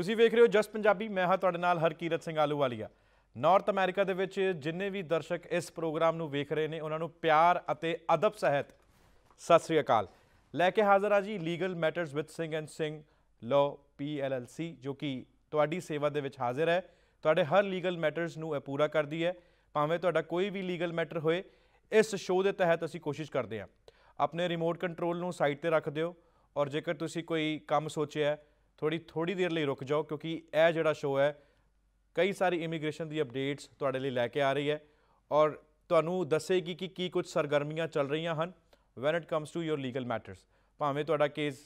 ਤੁਸੀਂ ਵੇਖ ਰਹੇ ਹੋ ਜਸ ਪੰਜਾਬੀ ਮੈਂ ਹਾਂ ਤੁਹਾਡੇ ਨਾਲ ਹਰਕੀਰਤ ਸਿੰਘ ਆਲੂਵਾਲੀਆ ਨਾਰਥ ਅਮਰੀਕਾ ਦੇ ਵਿੱਚ ਜਿੰਨੇ ਵੀ ਦਰਸ਼ਕ ਇਸ ਪ੍ਰੋਗਰਾਮ ਨੂੰ ਵੇਖ ਰਹੇ ਨੇ ਉਹਨਾਂ ਨੂੰ ਪਿਆਰ ਅਤੇ ਅਦਬ ਸਹਿਤ ਸਤਿ ਸ੍ਰੀ ਅਕਾਲ ਲੈ ਕੇ ਹਾਜ਼ਰ ਆ ਜੀ legal matters with Singh and Singh law P L L C ਜੋ ਕਿ ਤੁਹਾਡੀ ਸੇਵਾ ਦੇ ਵਿੱਚ ਹਾਜ਼ਰ ਹੈ ਤੁਹਾਡੇ ਹਰ ਲੀਗਲ ਮੈਟਰਸ ਨੂੰ ਇਹ ਪੂਰਾ ਕਰਦੀ ਹੈ ਭਾਵੇਂ ਤੁਹਾਡਾ ਕੋਈ ਵੀ ਲੀਗਲ ਮੈਟਰ ਹੋਏ ਇਸ ਸ਼ੋਅ ਦੇ ਤਹਿਤ ਅਸੀਂ ਕੋਸ਼ਿਸ਼ ਕਰਦੇ ਹਾਂ ਆਪਣੇ ਰਿਮੋਟ ਕੰਟਰੋਲ ਨੂੰ ਸਾਈਡ ਤੇ ਰੱਖ ਦਿਓ ਔਰ ਜੇਕਰ ਤੁਸੀਂ ਕੋਈ ਕੰਮ ਸੋਚਿਆ ਹੈ ਥੋੜੀ ਥੋੜੀ ਦੇਰ ਲਈ ਰੁਕ ਜਾਓ ਕਿਉਂਕਿ ਇਹ ਜਿਹੜਾ ਸ਼ੋਅ ਹੈ ਕਈ ਸਾਰੀ ਇਮੀਗ੍ਰੇਸ਼ਨ ਦੀ ਅਪਡੇਟਸ ਤੁਹਾਡੇ ਲਈ ਲੈ ਕੇ ਆ ਰਹੀ ਹੈ ਔਰ ਤੁਹਾਨੂੰ ਦੱਸੇਗੀ ਕਿ ਕੀ ਕੁਝ ਸਰਗਰਮੀਆਂ ਚੱਲ ਰਹੀਆਂ ਹਨ when it comes to your legal matters ਭਾਵੇਂ ਤੁਹਾਡਾ ਕੇਸ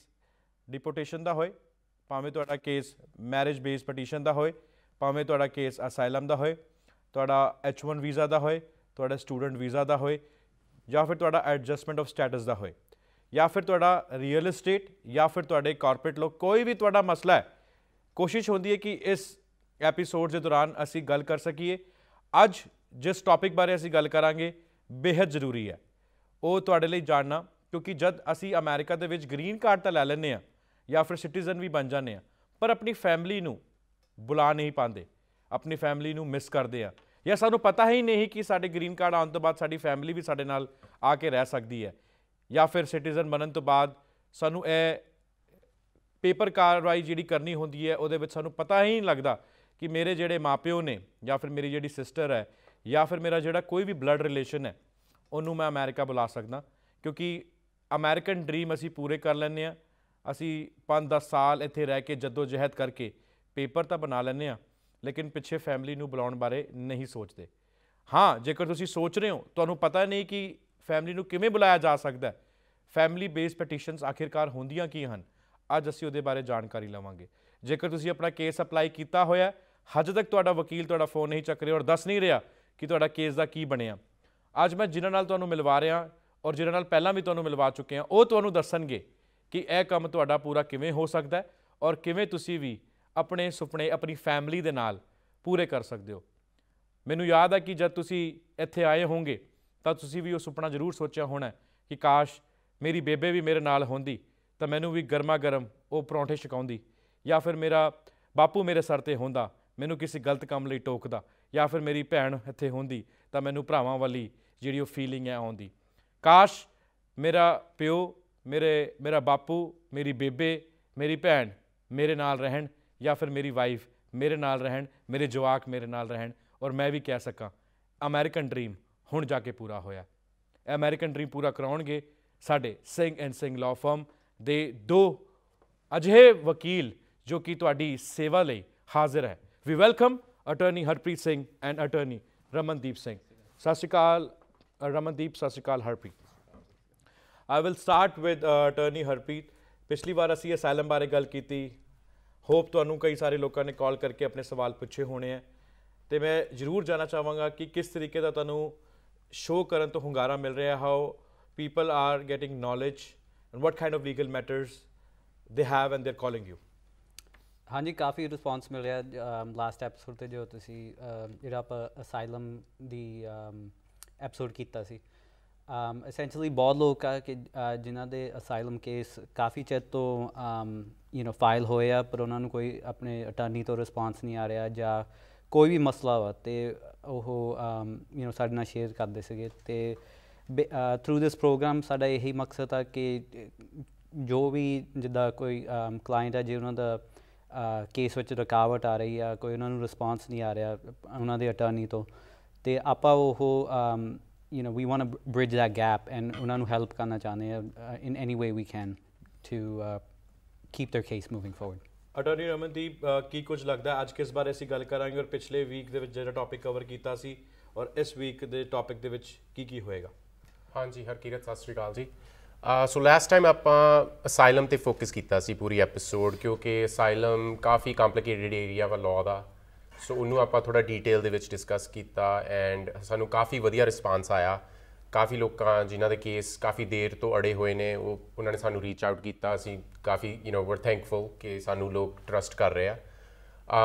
ਡਿਪੋਰਟੇਸ਼ਨ ਦਾ ਹੋਏ ਭਾਵੇਂ ਤੁਹਾਡਾ ਕੇਸ ਮੈਰਿਜ ਬੇਸ ਪਟੀਸ਼ਨ ਦਾ ਹੋਏ ਭਾਵੇਂ ਤੁਹਾਡਾ ਕੇਸ ਅਸਾਈਲਮ ਦਾ ਹੋਏ ਤੁਹਾਡਾ H1 ਵੀਜ਼ਾ ਦਾ ਹੋਏ ਤੁਹਾਡਾ ਸਟੂਡੈਂਟ ਵੀਜ਼ਾ ਦਾ ਹੋਏ ਜਾਂ ਫਿਰ ਤੁਹਾਡਾ ਐਡਜਸਟਮੈਂਟ ਆਫ ਸਟੇਟਸ ਦਾ ਹੋਏ ਜਾਂ ਫਿਰ ਤੁਹਾਡਾ ਰੀਅਲ ਏਸਟੇਟ ਜਾਂ ਫਿਰ ਤੁਹਾਡੇ ਕਾਰਪੋਰੇਟ ਲੋਕ ਕੋਈ ਵੀ ਤੁਹਾਡਾ ਮਸਲਾ ਹੈ ਕੋਸ਼ਿਸ਼ ਹੁੰਦੀ ਹੈ ਕਿ ਇਸ ਐਪੀਸੋਡ ਦੇ ਦੌਰਾਨ ਅਸੀਂ ਗੱਲ ਕਰ ਸਕੀਏ ਅੱਜ ਜਿਸ ਟੌਪਿਕ ਬਾਰੇ ਅਸੀਂ ਗੱਲ ਕਰਾਂਗੇ ਬੇहद ਜ਼ਰੂਰੀ ਹੈ ਉਹ ਤੁਹਾਡੇ ਲਈ ਜਾਣਨਾ ਕਿਉਂਕਿ ਜਦ ਅਸੀਂ ਅਮਰੀਕਾ ਦੇ ਵਿੱਚ ਗ੍ਰੀਨ ਕਾਰਡ ਤਾਂ ਲੈ ਲੈਂਦੇ ਆ ਜਾਂ ਫਿਰ ਸਿਟੀਜ਼ਨ ਵੀ ਬਣ ਜਾਂਦੇ ਆ ਪਰ ਆਪਣੀ ਫੈਮਿਲੀ ਨੂੰ ਬੁਲਾ ਨਹੀਂ ਪਾਉਂਦੇ ਆਪਣੀ ਫੈਮਿਲੀ ਨੂੰ ਮਿਸ ਕਰਦੇ ਆ ਜਾਂ ਸਾਨੂੰ ਪਤਾ ਹੀ ਨਹੀਂ ਕਿ ਸਾਡੇ ਗ੍ਰੀਨ ਕਾਰਡ ਆਉਣ ਤੋਂ ਬਾਅਦ ਸਾਡੀ ਫੈਮਿਲੀ ਵੀ ਸਾਡੇ ਨਾਲ ਆ ਕੇ ਰਹਿ ਸਕਦੀ ਹੈ ਜਾਂ ਫਿਰ ਸਿਟੀਜ਼ਨ ਬਣਨ ਤੋਂ ਬਾਅਦ ਸਾਨੂੰ ਇਹ ਪੇਪਰ ਕਾਰਵਾਈ ਜਿਹੜੀ ਕਰਨੀ ਹੁੰਦੀ ਹੈ ਉਹਦੇ ਵਿੱਚ ਸਾਨੂੰ ਪਤਾ ਹੀ ਨਹੀਂ ਲੱਗਦਾ ਕਿ ਮੇਰੇ ਜਿਹੜੇ ਮਾਪਿਓ ਨੇ ਜਾਂ ਫਿਰ ਮੇਰੀ ਜਿਹੜੀ ਸਿਸਟਰ ਹੈ ਜਾਂ ਫਿਰ ਮੇਰਾ ਜਿਹੜਾ ਕੋਈ ਵੀ ਬਲੱਡ ਰਿਲੇਸ਼ਨ ਹੈ ਉਹਨੂੰ ਮੈਂ ਅਮਰੀਕਾ ਬੁਲਾ ਸਕਦਾ ਕਿਉਂਕਿ ਅਮਰੀਕਨ ਡ੍ਰੀਮ ਅਸੀਂ ਪੂਰੇ ਕਰ ਲੈਂਦੇ ਆ ਅਸੀਂ 5-10 ਸਾਲ ਇੱਥੇ ਰਹਿ ਕੇ ਜਦੋ ਜਹਿਦ ਕਰਕੇ ਪੇਪਰ ਤਾਂ ਬਣਾ ਲੈਂਦੇ ਆ ਲੇਕਿਨ ਪਿੱਛੇ ਫੈਮਿਲੀ ਨੂੰ ਬੁਲਾਉਣ ਬਾਰੇ ਨਹੀਂ ਸੋਚਦੇ ਹਾਂ ਜੇਕਰ ਤੁਸੀਂ ਸੋਚ ਰਹੇ ਹੋ ਤੁਹਾਨੂੰ ਪਤਾ ਨਹੀਂ ਕਿ ਫੈਮਿਲੀ ਨੂੰ ਕਿਵੇਂ ਬੁਲਾਇਆ ਜਾ ਸਕਦਾ ਹੈ ਫੈਮਿਲੀ ਬੇਸ ਪਟੀਸ਼ਨਸ ਆਖਿਰਕਾਰ ਹੁੰਦੀਆਂ ਕੀ ਹਨ ਅੱਜ ਅਸੀਂ ਉਹਦੇ ਬਾਰੇ ਜਾਣਕਾਰੀ ਲਵਾਂਗੇ ਜੇਕਰ ਤੁਸੀਂ ਆਪਣਾ ਕੇਸ ਅਪਲਾਈ ਕੀਤਾ ਹੋਇਆ ਹਜੇ ਤੱਕ ਤੁਹਾਡਾ ਵਕੀਲ ਤੁਹਾਡਾ ਫੋਨ ਨਹੀਂ ਚੱਕ ਰਿਹਾ ਔਰ ਦੱਸ ਨਹੀਂ ਰਿਹਾ ਕਿ ਤੁਹਾਡਾ ਕੇਸ ਦਾ ਕੀ ਬਣਿਆ ਅੱਜ ਮੈਂ ਜਿਨ੍ਹਾਂ ਨਾਲ ਤੁਹਾਨੂੰ ਮਿਲਵਾ ਰਿਹਾ ਔਰ ਜਿਨ੍ਹਾਂ ਨਾਲ ਪਹਿਲਾਂ ਵੀ ਤੁਹਾਨੂੰ ਮਿਲਵਾ ਚੁੱਕੇ ਹਾਂ ਉਹ ਤੁਹਾਨੂੰ ਦੱਸਣਗੇ ਕਿ ਇਹ ਕੰਮ ਤੁਹਾਡਾ ਪੂਰਾ ਕਿਵੇਂ ਹੋ ਸਕਦਾ ਹੈ ਔਰ ਕਿਵੇਂ ਤੁਸੀਂ ਵੀ ਆਪਣੇ ਸੁਪਨੇ ਆਪਣੀ ਫੈਮਿਲੀ ਦੇ ਨਾਲ ਪੂਰੇ ਕਰ ਸਕਦੇ ਹੋ ਮੈਨੂੰ ਯਾਦ ਹੈ ਕਿ ਜਦ ਤੁਸੀਂ ਇੱਥੇ ਆਏ ਹੋਵੋਗੇ ਤਾਂ ਤੁਸੀਂ ਵੀ ਉਹ ਸੁਪਨਾ ਜ਼ਰੂਰ ਸੋਚਿਆ ਹੋਣਾ ਕਿ ਕਾਸ਼ ਮੇਰੀ ਬੇਬੇ ਵੀ ਮੇਰੇ ਨਾਲ ਹੁੰਦੀ ਤਾਂ ਮੈਨੂੰ ਵੀ ਗਰਮਾ ਗਰਮ ਉਹ ਪਰੌਂਠੇ ਛਕਾਉਂਦੀ ਜਾਂ ਫਿਰ ਮੇਰਾ ਬਾਪੂ ਮੇਰੇ ਸਰ ਤੇ ਹੁੰਦਾ ਮੈਨੂੰ ਕਿਸੇ ਗਲਤ ਕੰਮ ਲਈ ਟੋਕਦਾ ਜਾਂ ਫਿਰ ਮੇਰੀ ਭੈਣ ਇੱਥੇ ਹੁੰਦੀ ਤਾਂ ਮੈਨੂੰ ਭਰਾਵਾਂ ਵਾਲੀ ਜਿਹੜੀ ਉਹ ਫੀਲਿੰਗ ਹੈ ਆਉਂਦੀ ਕਾਸ਼ ਮੇਰਾ ਪਿਓ ਮੇਰੇ ਮੇਰਾ ਬਾਪੂ ਮੇਰੀ ਬੇਬੇ ਮੇਰੀ ਭੈਣ ਮੇਰੇ ਨਾਲ ਰਹਿਣ ਜਾਂ ਫਿਰ ਮੇਰੀ ਵਾਈਫ ਮੇਰੇ ਨਾਲ ਰਹਿਣ ਮੇਰੇ ਜਵਾਕ ਮੇਰੇ ਨਾਲ ਰਹਿਣ ਔਰ ਮੈਂ ਵੀ ਕਹਿ ਸਕਾਂ ਅਮਰੀਕਨ ਡ੍ਰੀਮ ਹੁਣ ਜਾ ਕੇ ਪੂਰਾ ਹੋਇਆ ਇਹ ਅਮਰੀਕਨ ਡ੍ਰੀਮ ਪੂਰਾ ਕਰਾਉਣਗੇ ਸਾਡੇ Singh and Singh law firm ਦੇ ਦੋ ਅਜਿਹੇ ਵਕੀਲ ਜੋ ਕਿ ਤੁਹਾਡੀ ਸੇਵਾ ਲਈ ਹਾਜ਼ਰ ਹੈ we welcome attorney Harpreet Singh and attorney Ramandeep Singh ਸਤਿ ਸ਼੍ਰੀ ਅਕਾਲ ਰਮਨਦੀਪ ਸਤਿ ਸ਼੍ਰੀ ਅਕਾਲ Harpreet I will start with attorney Harpreet ਪਿਛਲੀ ਵਾਰ ਅਸੀਂ ਅਸਾਈਲਮ ਬਾਰੇ ਗੱਲ ਕੀਤੀ ਹੋਪ ਤੁਹਾਨੂੰ ਕਈ ਸਾਰੇ ਲੋਕਾਂ ਨੇ ਕਾਲ ਕਰਕੇ ਆਪਣੇ ਸਵਾਲ ਪੁੱਛੇ ਹੋਣੇ ਆ ਤੇ ਮੈਂ ਜ਼ਰੂਰ ਜਾਣਾ ਚਾਹਾਂਗਾ ਕਿ ਕਿਸ ਤਰੀਕੇ ਦਾ ਤੁਹਾਨੂੰ ਸ਼ੋਅ ਕਰਨ ਤੋਂ ਹੰਗਾਰਾ ਮਿਲ ਰਿਹਾ how people are getting knowledge and what kind of legal matters they have and they are calling you ਹਾਂਜੀ ਕਾਫੀ ਰਿਸਪੌਂਸ ਮਿਲ ਰਿਹਾ ਲਾਸਟ ਐਪੀਸੋਡ ਤੇ ਜੋ ਤੁਸੀਂ ਜਿਹੜਾ ਆਪਾਂ ਅਸਾਈਲਮ ਦੀ ਐਪੀਸੋਡ ਕੀਤਾ ਸੀ um essentially ਬਹੁਤ ਲੋਕ ਆ ਕਿ ਜਿਨ੍ਹਾਂ ਦੇ ਅਸਾਈਲਮ ਕੇਸ ਕਾਫੀ ਚਿਰ ਤੋਂ um you know ਫਾਈਲ ਹੋਏ ਆ ਪਰ ਉਹਨਾਂ ਨੂੰ ਕੋਈ ਆਪਣੇ ਅਟਾਰਨੀ ਤੋਂ ਰਿਸਪੌਂਸ ਨਹੀਂ ਆ ਰਿਹਾ ਜਾਂ ਕੋਈ ਵੀ ਮਸਲਾ ਵਾ ਤੇ ਉਹ ਯੂ نو ਸਾਡੇ ਨਾਲ ਸ਼ੇਅਰ ਕਰਦੇ ਸੀਗੇ ਤੇ ਥਰੂ ਦਿਸ ਪ੍ਰੋਗਰਾਮ ਸਾਡਾ ਇਹੀ ਮਕਸਦ ਆ ਕਿ ਜੋ ਵੀ ਜਿੱਦਾਂ ਕੋਈ ਕਲਾਇੰਟ ਆ ਜੇ ਉਹਨਾਂ ਦਾ ਕੇਸ ਵਿੱਚ ਰੁਕਾਵਟ ਆ ਰਹੀ ਆ ਕੋਈ ਉਹਨਾਂ ਨੂੰ ਰਿਸਪਾਂਸ ਨਹੀਂ ਆ ਰਿਹਾ ਉਹਨਾਂ ਦੇ ਅਟਾਰਨੀ ਤੋਂ ਤੇ ਆਪਾਂ ਉਹ you know we want to bridge that gap and ਉਹਨਾਂ ਨੂੰ ਹੈਲਪ ਕਰਨਾ ਚਾਹੁੰਦੇ ਆ in any way we can to keep their case moving forward attorney Ramandeep uh, ਕੀ ਕੁਝ ਲੱਗਦਾ ਅੱਜ ਕਿਸ ਬਾਰੇ ਅਸੀਂ ਗੱਲ ਕਰਾਂਗੇ ਔਰ ਪਿਛਲੇ ਵੀਕ ਦੇ ਵਿੱਚ ਜਿਹੜਾ ਟੌਪਿਕ ਕਵਰ ਕੀਤਾ ਸੀ ਔਰ ਇਸ ਵੀਕ ਦੇ ਟੌਪਿਕ ਦੇ ਵਿੱਚ ਕੀ ਕੀ ਹੋਏਗਾ ਹਾਂਜੀ ਹਰਕੀਰਤ ਸਤਿ ਸ਼੍ਰੀ ਅਕਾਲ ਜੀ ਸੋ ਲਾਸਟ ਟਾਈਮ ਆਪਾਂ ਅਸਾਈਲਮ ਤੇ ਫੋਕਸ ਕੀਤਾ ਸੀ ਪੂਰੀ ਐਪੀਸੋਡ ਕਿਉਂਕਿ ਅਸਾਈਲਮ ਕਾਫੀ ਕੰਪਲਿਕੇਟਿਡ ਏਰੀਆ ਵਾ ਲਾਅ ਦਾ ਸੋ ਉਹਨੂੰ ਆਪਾਂ ਥੋੜਾ ਡੀਟੇਲ ਦੇ ਵਿੱਚ ਡਿਸਕਸ ਕੀਤਾ ਐਂਡ ਸਾਨੂੰ ਕਾਫੀ ਵਧੀਆ ਰਿਸਪਾਂਸ ਆਇਆ ਕਾਫੀ ਲੋਕਾਂ ਜਿਨ੍ਹਾਂ ਦੇ ਕੇਸ ਕਾਫੀ ਦੇਰ ਤੋਂ ਅੜੇ ਹੋਏ ਨੇ ਉਹ ਉਹਨਾਂ ਨੇ ਸਾਨੂੰ ਰੀਚ ਆਊਟ ਕੀਤਾ ਅਸੀਂ ਕਾਫੀ ਯੂ نو ਵਰ ਥੈਂਕਫੁਲ ਕਿ ਸਾਨੂੰ ਲੋਕ ਟਰਸਟ ਕਰ ਰਹੇ ਆ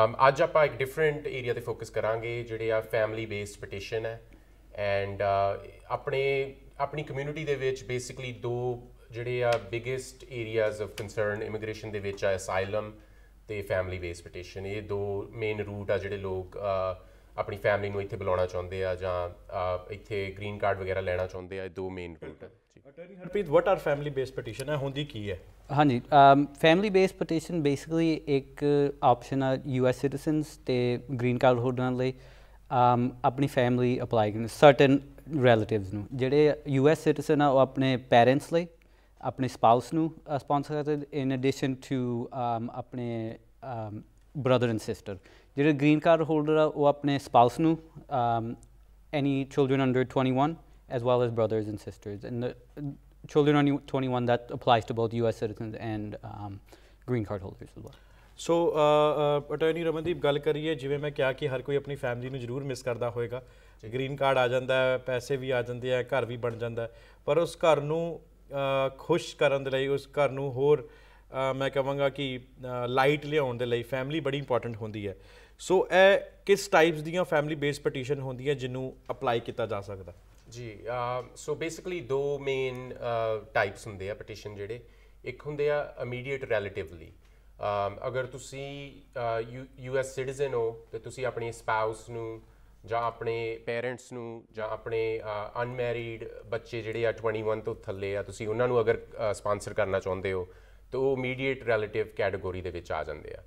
ਅਮ ਅੱਜ ਆਪਾਂ ਇੱਕ ਡਿਫਰੈਂਟ ਏਰੀਆ ਤੇ ਫੋਕਸ ਕਰਾਂਗੇ ਜਿਹੜੇ ਆ ਫੈਮਿਲੀ ਬੇਸਡ ਪਟੀਸ਼ਨ ਹੈ ਐਂਡ ਆਪਣੇ ਆਪਣੀ ਕਮਿਊਨਿਟੀ ਦੇ ਵਿੱਚ ਬੇਸਿਕਲੀ ਦੋ ਜਿਹੜੇ ਆ biggest areas of concern immigration ਦੇ ਵਿੱਚ ਆ ਅਸਾਈਲਮ ਤੇ ਫੈਮਿਲੀ ਬੇਸਡ ਪਟੀਸ਼ਨ ਇਹ ਦੋ ਮੇਨ ਰੂਟ ਆ ਜਿਹੜੇ ਲੋਕ ਆ ਆਪਣੀ ਫੈਮਿਲੀ ਨੂੰ ਇੱਥੇ ਬੁਲਾਉਣਾ ਚਾਹੁੰਦੇ ਆ ਜਾਂ ਇੱਥੇ ਗ੍ਰੀਨ ਕਾਰਡ ਵਗੈਰਾ ਲੈਣਾ ਚਾਹੁੰਦੇ ਆ ਇਹ ਦੋ ਮੇਨ ਰੂਟ ਹੈ attorney Harpreet what are family based petition ਹੈ ਹੁੰਦੀ ਕੀ ਹੈ ਹਾਂਜੀ ਫੈਮਿਲੀ ਬੇਸਡ ਪਟੀਸ਼ਨ ਬੇਸਿਕਲੀ ਇੱਕ ਆਪਸ਼ਨ ਆ ਐਸ ਸਿਟੀਜ਼ਨਸ ਤੇ ਗ੍ਰੀਨ ਕਾਰਡ ਹੋਲਡਰਾਂ ਲਈ ਆਪਣੀ ਫੈਮਿਲੀ ਅਪਲਾਈ ਕਰਨ ਸਰਟਨ ਰਿਲੇਟਿਵਸ ਨੂੰ ਜਿਹੜੇ ਯੂ ਐਸ ਸਿਟੀਜ਼ਨ ਆ ਉਹ ਆਪਣੇ ਪੇਰੈਂਟਸ ਲਈ ਆਪਣੇ ਸਪਾਊਸ ਨੂੰ ਸਪਾਂਸਰ ਕਰਦੇ ਇਨ ਐਡੀਸ਼ਨ ਟੂ ਆਪਣੇ ਬ੍ਰਦਰ ਐਂਡ ਸਿਸਟਰ ਜਿਹੜੇ ਗ੍ਰੀਨ ਕਾਰਡ ਹੋਲਡਰ ਆ ਉਹ ਆਪਣੇ ਸਪਾਊਸ ਨੂੰ any children under 21 as well as brothers and sisters and children under 21 that applies to both U S citizens and green card holders as well so attorney Ramandeep ਗੱਲ ਕਰੀਏ ਜਿਵੇਂ ਮੈਂ ਕਿਹਾ ਕਿ ਹਰ ਕੋਈ ਆਪਣੀ ਫੈਮਿਲੀ ਨੂੰ ਜ਼ਰੂਰ ਮਿਸ ਕਰਦਾ ਹੋਏਗਾ ਗ੍ਰੀਨ ਕਾਰਡ ਆ ਜਾਂਦਾ ਹੈ ਪੈਸੇ ਵੀ ਆ ਜਾਂਦੇ ਆ ਘਰ ਵੀ ਬਣ ਜਾਂਦਾ ਪਰ ਉਸ ਘਰ ਨੂੰ ਖੁਸ਼ ਕਰਨ ਦੇ ਲਈ ਉਸ ਘਰ ਨੂੰ ਹੋਰ ਮੈਂ ਕਹਾਂਗਾ ਕਿ ਲਾਈਟ ਲਿਆਉਣ ਦੇ ਲਈ ਫੈਮਿਲੀ ਬੜੀ ਇੰਪੋਰਟੈਂਟ ਹੁੰਦੀ ਹੈ ਸੋ ਇਹ ਕਿਸ ਟਾਈਪਸ ਦੀਆਂ ਫੈਮਿਲੀ ਬੇਸ ਪਟੀਸ਼ਨ ਹੁੰਦੀ ਹੈ ਜਿਹਨੂੰ ਅਪਲਾਈ ਕੀਤਾ ਜਾ ਸਕਦਾ ਜੀ ਸੋ ਬੇਸਿਕਲੀ ਦੋ ਮੇਨ ਟਾਈਪਸ ਹੁੰਦੇ ਆ ਪਟੀਸ਼ਨ ਜਿਹੜੇ ਇੱਕ ਹੁੰਦੇ ਆ ਇਮੀਡੀਏਟ ਰਿਲੇਟਿਵਲੀ ਅਗਰ ਤੁਸੀਂ ਯੂ ਐਸ ਸਿਟੀਜ਼ਨ ਹੋ ਤੇ ਤੁਸੀਂ ਆਪਣੇ ਸਪਾਊਸ ਨੂੰ ਜਾਂ ਆਪਣੇ ਪੇਰੈਂਟਸ ਨੂੰ ਜਾਂ ਆਪਣੇ ਅਨਮੈਰੀਡ ਬੱਚੇ ਜਿਹੜੇ ਆ 21 ਤੋਂ ਥੱਲੇ ਆ ਤੁਸੀਂ ਉਹਨਾਂ ਨੂੰ ਅਗਰ ਸਪਾਂਸਰ ਕਰਨਾ ਚਾਹੁੰਦੇ ਹੋ ਤੇ ਉਹ ਇਮੀਡੀਏਟ ਰਿਲੇਟਿਵ ਕੈਟਾਗਰੀ ਦੇ ਵਿੱਚ ਆ ਜਾਂਦੇ ਆ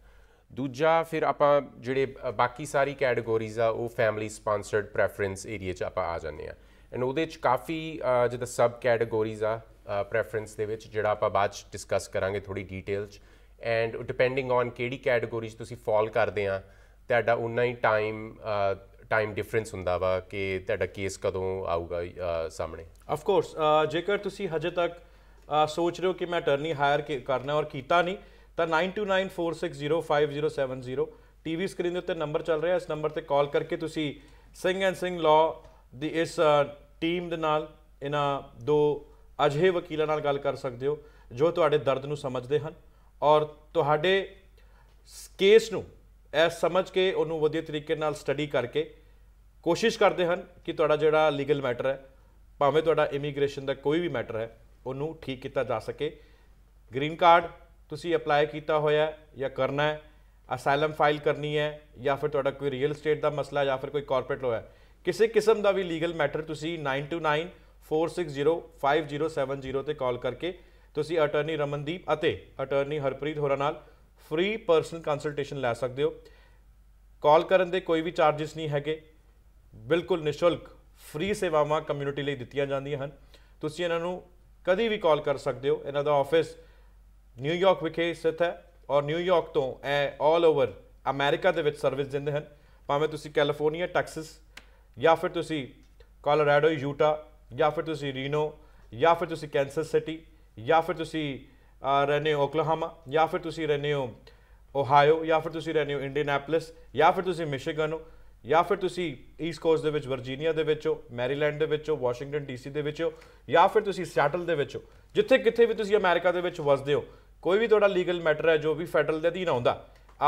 ਦੂਜਾ ਫਿਰ ਆਪਾਂ ਜਿਹੜੇ ਬਾਕੀ ਸਾਰੀ ਕੈਟਾਗਰੀਜ਼ ਆ ਉਹ ਫੈਮਿਲੀ ਸਪਾਂਸਰਡ ਪ੍ਰੈਫਰੈਂਸ ਏਰੀਆ 'ਚ ਆਪਾਂ ਆ ਜਾਂਦੇ ਆ ਐਂਡ ਉਹਦੇ 'ਚ ਕਾਫੀ ਜਿਹਦਾ ਸਬ ਕੈਟਾਗਰੀਜ਼ ਆ ਪ੍ਰੈਫਰੈਂਸ ਦੇ ਵਿੱਚ ਜਿਹੜਾ ਆਪਾਂ ਬਾਅਦ 'ਚ ਡਿਸਕਸ ਕਰਾਂਗੇ ਥੋੜੀ ਡੀਟੇਲ 'ਚ ਐਂਡ ਡਿਪੈਂਡਿੰਗ ਔਨ ਕਿਹੜੀ ਕੈਟਾਗਰੀਜ਼ ਤੁਸੀਂ ਫਾਲ ਕਰਦੇ ਆ ਤੁਹਾਡਾ ਉਨਾ ਹੀ ਟਾਈਮ ਟਾਈਮ ਡਿਫਰੈਂਸ ਹੁੰਦਾ ਵਾ ਕਿ ਤੁਹਾਡਾ ਕੇਸ ਕਦੋਂ ਆਊਗਾ ਸਾਹਮਣੇ ਆਫ ਕੋਰਸ ਜੇਕਰ ਤੁਸੀਂ ਹਜੇ ਤੱਕ ਸੋਚ ਰਹੇ ਹੋ ਕਿ ਮੈਂ ਅਟਰਨੀ ਹਾਇਰ ਕਰਨਾ ਔਰ ਕੀਤਾ ਨਹੀਂ ਤਾਂ 9294605070 ਟੀਵੀ ਸਕਰੀਨ ਦੇ ਉੱਤੇ ਨੰਬਰ ਚੱਲ ਰਿਹਾ ਇਸ ਨੰਬਰ ਤੇ ਕਾਲ ਕਰਕੇ ਤੁਸੀਂ ਸਿੰਘ ਐਂਡ ਸਿੰਘ ਲਾਅ ਦੀ ਇਸ ਟੀਮ ਦੇ ਨਾਲ ਇਹਨਾਂ ਦੋ ਅਜਿਹੇ ਵਕੀਲਾਂ ਨਾਲ ਗੱਲ ਕਰ ਸਕਦੇ ਹੋ ਜੋ ਤੁਹਾਡੇ ਦਰਦ ਨੂੰ ਸਮਝਦੇ ਹਨ ਔਰ ਤੁਹਾਡੇ ਕੇਸ ਨੂੰ ਇਹ ਸਮਝ ਕੇ ਉਹਨੂੰ ਵਧੀਆ ਤਰੀਕੇ ਨਾਲ ਸਟੱਡੀ ਕਰਕੇ ਕੋਸ਼ਿਸ਼ ਕਰਦੇ ਹਨ ਕਿ ਤੁਹਾਡਾ ਜਿਹੜਾ ਲੀਗਲ ਮੈਟਰ ਹੈ ਭਾਵੇਂ ਤੁਹਾਡਾ ਇਮੀਗ੍ਰੇਸ਼ਨ ਦਾ ਕੋਈ ਵੀ ਮੈਟਰ ਹੈ ਉਹਨੂੰ ਠੀਕ ਕੀਤਾ ਜਾ ਸਕੇ ਗ੍ਰੀਨ ਕਾਰਡ ਤੁਸੀਂ ਅਪਲਾਈ ਕੀਤਾ ਹੋਇਆ ਜਾਂ ਕਰਨਾ ਹੈ ਅਸਾਈਲਮ ਫਾਈਲ ਕਰਨੀ ਹੈ ਜਾਂ ਫਿਰ ਤੁਹਾਡਾ ਕੋਈ ਰੀਅਲ ਏਸਟੇਟ ਦਾ ਮਸਲਾ ਜਾਂ ਫਿਰ ਕੋਈ ਕਾਰਪੋਰੇਟ ਲਾਅ ਹੈ ਕਿਸੇ ਕਿਸਮ ਦਾ ਵੀ ਲੀਗਲ ਮੈਟਰ ਤੁਸੀਂ 9294605070 ਤੇ ਕਾਲ ਕਰਕੇ ਤੁਸੀਂ ਅਟਾਰਨੀ ਰਮਨਦੀਪ ਅਤੇ ਅਟਾਰਨੀ ਹਰਪ੍ਰੀਤ ਹੋਰਾਂ ਨਾਲ ਫ੍ਰੀ ਪਰਸਨਲ ਕੰਸਲਟੇਸ਼ਨ ਲੈ ਸਕਦੇ ਹੋ ਕਾਲ ਕਰਨ ਦੇ ਕੋਈ ਵੀ ਚਾਰजेस ਨਹੀਂ ਹੈਗੇ ਬਿਲਕੁਲ ਨਿਸ਼ੁਲਕ ਫ੍ਰੀ ਸੇਵਾਵਾਂ ਕਮਿਊਨਿਟੀ ਲਈ ਦਿੱਤੀਆਂ ਜਾਂਦੀਆਂ ਹਨ ਤੁਸੀਂ ਇਹਨਾਂ ਨੂੰ ਕਦੀ ਵੀ ਕਾਲ ਕਰ ਸਕਦੇ ਹੋ ਇਹਨਾਂ ਦਾ ਆਫਿਸ ਨਿਊਯਾਰਕ ਵਿਖੇ ਸਥਿਤ ਹੈ ਔਰ ਨਿਊਯਾਰਕ ਤੋਂ ਐ 올 ਓਵਰ ਅਮਰੀਕਾ ਦੇ ਵਿੱਚ ਸਰਵਿਸ ਦਿੰਦੇ ਹਨ ਭਾਵੇਂ ਤੁਸੀਂ ਕੈਲੀਫੋਰਨੀਆ ਟੈਕਸਸ ਜਾਂ ਫਿਰ ਤੁਸੀਂ ਕੋਲੋਰਾਡੋ ਯੂਟਾ ਜਾਂ ਫਿਰ ਤੁਸੀਂ ਰੀਨੋ ਜਾਂ ਫਿਰ ਤੁਸੀਂ ਕੈਂਸਸ ਸਿਟੀ ਜਾਂ ਫਿਰ ਤੁਸੀਂ ਰਹਿੰਦੇ ਹੋ ਓਕਲਾਹਾਮਾ ਜਾਂ ਫਿਰ ਤੁਸੀਂ ਰਹਿੰਦੇ ਹੋ ਓਹਾਇਓ ਜਾਂ ਫਿਰ ਤੁਸੀਂ ਰਹਿੰਦੇ ਹੋ ਐਪਲਸ ਜਾਂ ਫਿਰ ਤੁਸੀਂ ਮਿਸ਼ੀਗਨ ਹੋ ਜਾਂ ਫਿਰ ਤੁਸੀਂ ਈਸਟ ਕੋਸਟ ਦੇ ਵਿੱਚ ਵਰਜੀਨੀਆ ਦੇ ਵਿੱਚ ਹੋ ਮੈਰੀਲੈਂਡ ਦੇ ਵਿੱਚ ਹੋ ਵਾਸ਼ਿੰਗਟਨ ਡੀਸੀ ਦੇ ਵਿੱਚ ਹੋ ਜਾਂ ਫਿਰ ਤੁਸੀਂ ਸੈਟਲ ਦੇ ਵਿੱਚ ਹੋ ਜਿੱਥੇ ਕਿੱਥੇ ਵੀ ਤੁਸੀਂ ਅਮਰੀਕਾ ਦੇ ਵਿੱਚ ਵਸਦੇ ਹੋ ਕੋਈ ਵੀ ਤੁਹਾਡਾ ਲੀਗਲ ਮੈਟਰ ਹੈ ਜੋ ਵੀ ਫੈਡਰਲ ਦੇ ਅਧੀਨ ਆਉਂਦਾ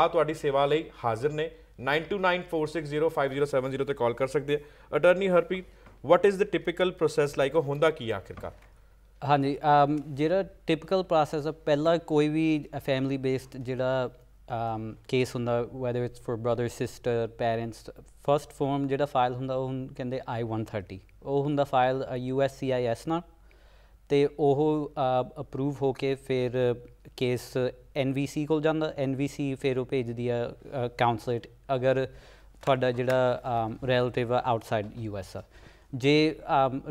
ਆ ਤੁਹਾਡੀ ਸੇਵਾ ਲਈ ਹਾਜ਼ਰ ਨੇ 9294605070 ਤੇ ਕਾਲ ਕਰ ਸਕਦੇ ਆ attorney Harpreet what is the typical process like ਹੁੰਦਾ ਕੀ ਆਖਿਰਕਾਰ ਹਾਂਜੀ ਜਿਹੜਾ ਟਿਪੀਕਲ ਪ੍ਰੋਸੈਸ ਪਹਿਲਾਂ ਕੋਈ ਵੀ ਫੈਮਿਲੀ ਬੇਸਡ ਜਿਹੜਾ um, ਕੇਸ ਹੁੰਦਾ whether it's for brother sister parents first form ਜਿਹੜਾ ਫਾਈਲ ਹੁੰਦਾ ਉਹ ਕਹਿੰਦੇ I130 ਉਹ ਹੁੰਦਾ ਫਾਈਲ USCIS ਨਾਲ ਤੇ ਉਹ ਅਪਰੂਵ ਹੋ ਕੇ ਫਿਰ ਕੇਸ NVC ਕੋਲ ਜਾਂਦਾ NVC ਫਿਰ ਉਹ ਭੇਜਦੀ ਆ ਕਾਉਂਸਲੇਟ ਅਗਰ ਤੁਹਾਡਾ ਜਿਹੜਾ ਰਿਲੇਟਿਵ ਆਊਟਸਾਈਡ ਯੂਐਸ ਆ ਜੇ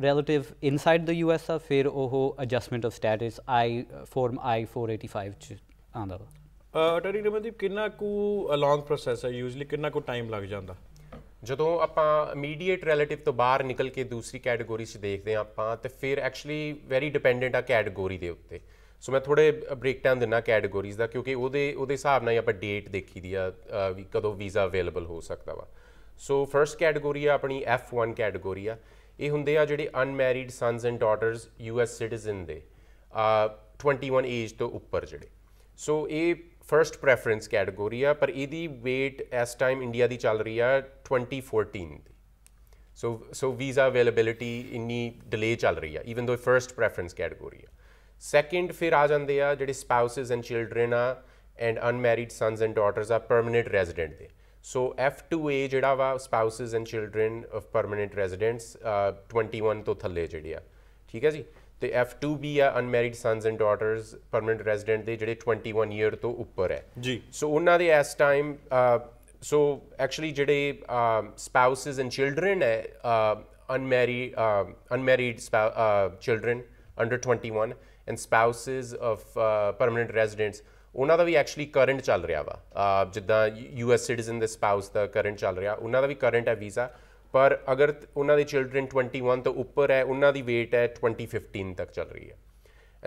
ਰਿਲੇਟਿਵ ਇਨਸਾਈਡ ਦ ਯੂਐਸ ਆ ਫਿਰ ਉਹ adjustment of status I form I485 ਚ ਆਂਦਾ ਅਟਾਰੀ ਰਮਨਦੀਪ ਕਿੰਨਾ ਕੁ ਲੌਂਗ ਪ੍ਰੋਸੈਸ ਹੈ ਯੂਜੂਲੀ ਕਿੰਨਾ ਕੁ ਟਾਈਮ ਲੱਗ ਜਾਂਦਾ ਜਦੋਂ ਆਪਾਂ ਇਮੀਡੀਏਟ ਰਿਲੇਟਿਵ ਤੋਂ ਬਾਹਰ ਨਿਕਲ ਕੇ ਦੂਸਰੀ ਕੈਟਾਗਰੀ 'ਚ ਦੇਖਦੇ ਆਂ ਆਪਾਂ ਤੇ ਫਿਰ ਐਕਚੁਅਲੀ ਵੈਰੀ ਡਿਪੈਂਡੈਂਟ ਆ ਕੈਟਾਗਰੀ ਦੇ ਉੱਤੇ ਸੋ ਮੈਂ ਥੋੜੇ ਬ੍ਰੇਕ ਟਾਈਮ ਦਿੰਨਾ ਕੈਟਾਗਰੀਜ਼ ਦਾ ਕਿਉਂਕਿ ਉਹਦੇ ਉਹਦੇ ਹਿਸਾਬ ਨਾਲ ਆਪਾਂ ਡੇਟ ਦੇਖੀ ਦੀ ਆ ਵੀ ਕਦੋਂ ਵੀਜ਼ਾ ਅਵੇਲੇਬਲ ਹੋ ਸਕਦਾ ਵਾ ਸੋ ਫਰਸਟ ਕੈਟਾਗਰੀ ਆ ਆਪਣੀ F1 ਕੈਟਾਗਰੀ ਆ ਇਹ ਹੁੰਦੇ ਆ ਜਿਹੜੇ unmarried sons and daughters US citizen ਦੇ 21 ਏਜ ਤੋਂ ਉੱਪਰ ਜਿਹੜੇ ਸੋ ਇਹ ਫਰਸਟ ਪ੍ਰੈਫਰੈਂਸ ਕੈਟਾਗੋਰੀ ਆ ਪਰ ਇਹਦੀ ਵੇਟ ਇਸ ਟਾਈਮ ਇੰਡੀਆ ਦੀ ਚੱਲ ਰਹੀ ਆ 2014 ਦੀ ਸੋ ਸੋ ਵੀਜ਼ਾ ਅਵੇਲੇਬਿਲਿਟੀ ਇਨੀ ਡਿਲੇ ਚੱਲ ਰਹੀ ਆ ਇਵਨ ਦੋ ਫਰਸਟ ਪ੍ਰੈਫਰੈਂਸ ਕੈਟਾਗੋਰੀ ਆ ਸੈਕੰਡ ਫਿਰ ਆ ਜਾਂਦੇ ਆ ਜਿਹੜੇ ਸਪਾਊਸਸ ਐਂਡ ਚਿਲड्रन ਆ and unmarried sons and daughters ਆ ਪਰਮਨੈਂਟ ਰੈਜ਼ੀਡੈਂਟ ਦੇ ਸੋ F2A ਜਿਹੜਾ ਵਾ spouses and children of permanent residents 21 ਤੋਂ ਥੱਲੇ ਜਿਹੜੇ ਆ ਠੀਕ ਹੈ ਜੀ ਤੇ ਵੀ ਆ unmarried sons and daughters permanent resident ਦੇ ਜਿਹੜੇ 21 ਇਅਰ ਤੋਂ ਉੱਪਰ ਹੈ ਜੀ ਸੋ ਉਹਨਾਂ ਦੇ ਇਸ ਟਾਈਮ ਸੋ ਐਕਚੁਅਲੀ ਜਿਹੜੇ ਸਪਾਊਸਸ ਐਂਡ ਚਿਲड्रन ਹੈ unmarried unmarried children under 21 and spouses of permanent residents ਉਹਨਾਂ ਦਾ ਵੀ ਐਕਚੁਅਲੀ ਕਰੰਟ ਚੱਲ ਰਿਹਾ ਵਾ ਜਿੱਦਾਂ ਯੂਐਸ ਸਿਟੀਜ਼ਨ ਦੇ ਸਪਾਊਸ ਦਾ ਕਰੰਟ ਚੱਲ ਰਿਹਾ ਉਹਨਾਂ ਦਾ ਵੀ ਕਰੰਟ ਹੈ ਵੀਜ਼ਾ ਪਰ ਅਗਰ ਉਹਨਾਂ ਦੇ ਚਿਲड्रन 21 ਤੋਂ ਉੱਪਰ ਹੈ ਉਹਨਾਂ ਦੀ weight ਹੈ 2015 ਤੱਕ ਚੱਲ ਰਹੀ ਹੈ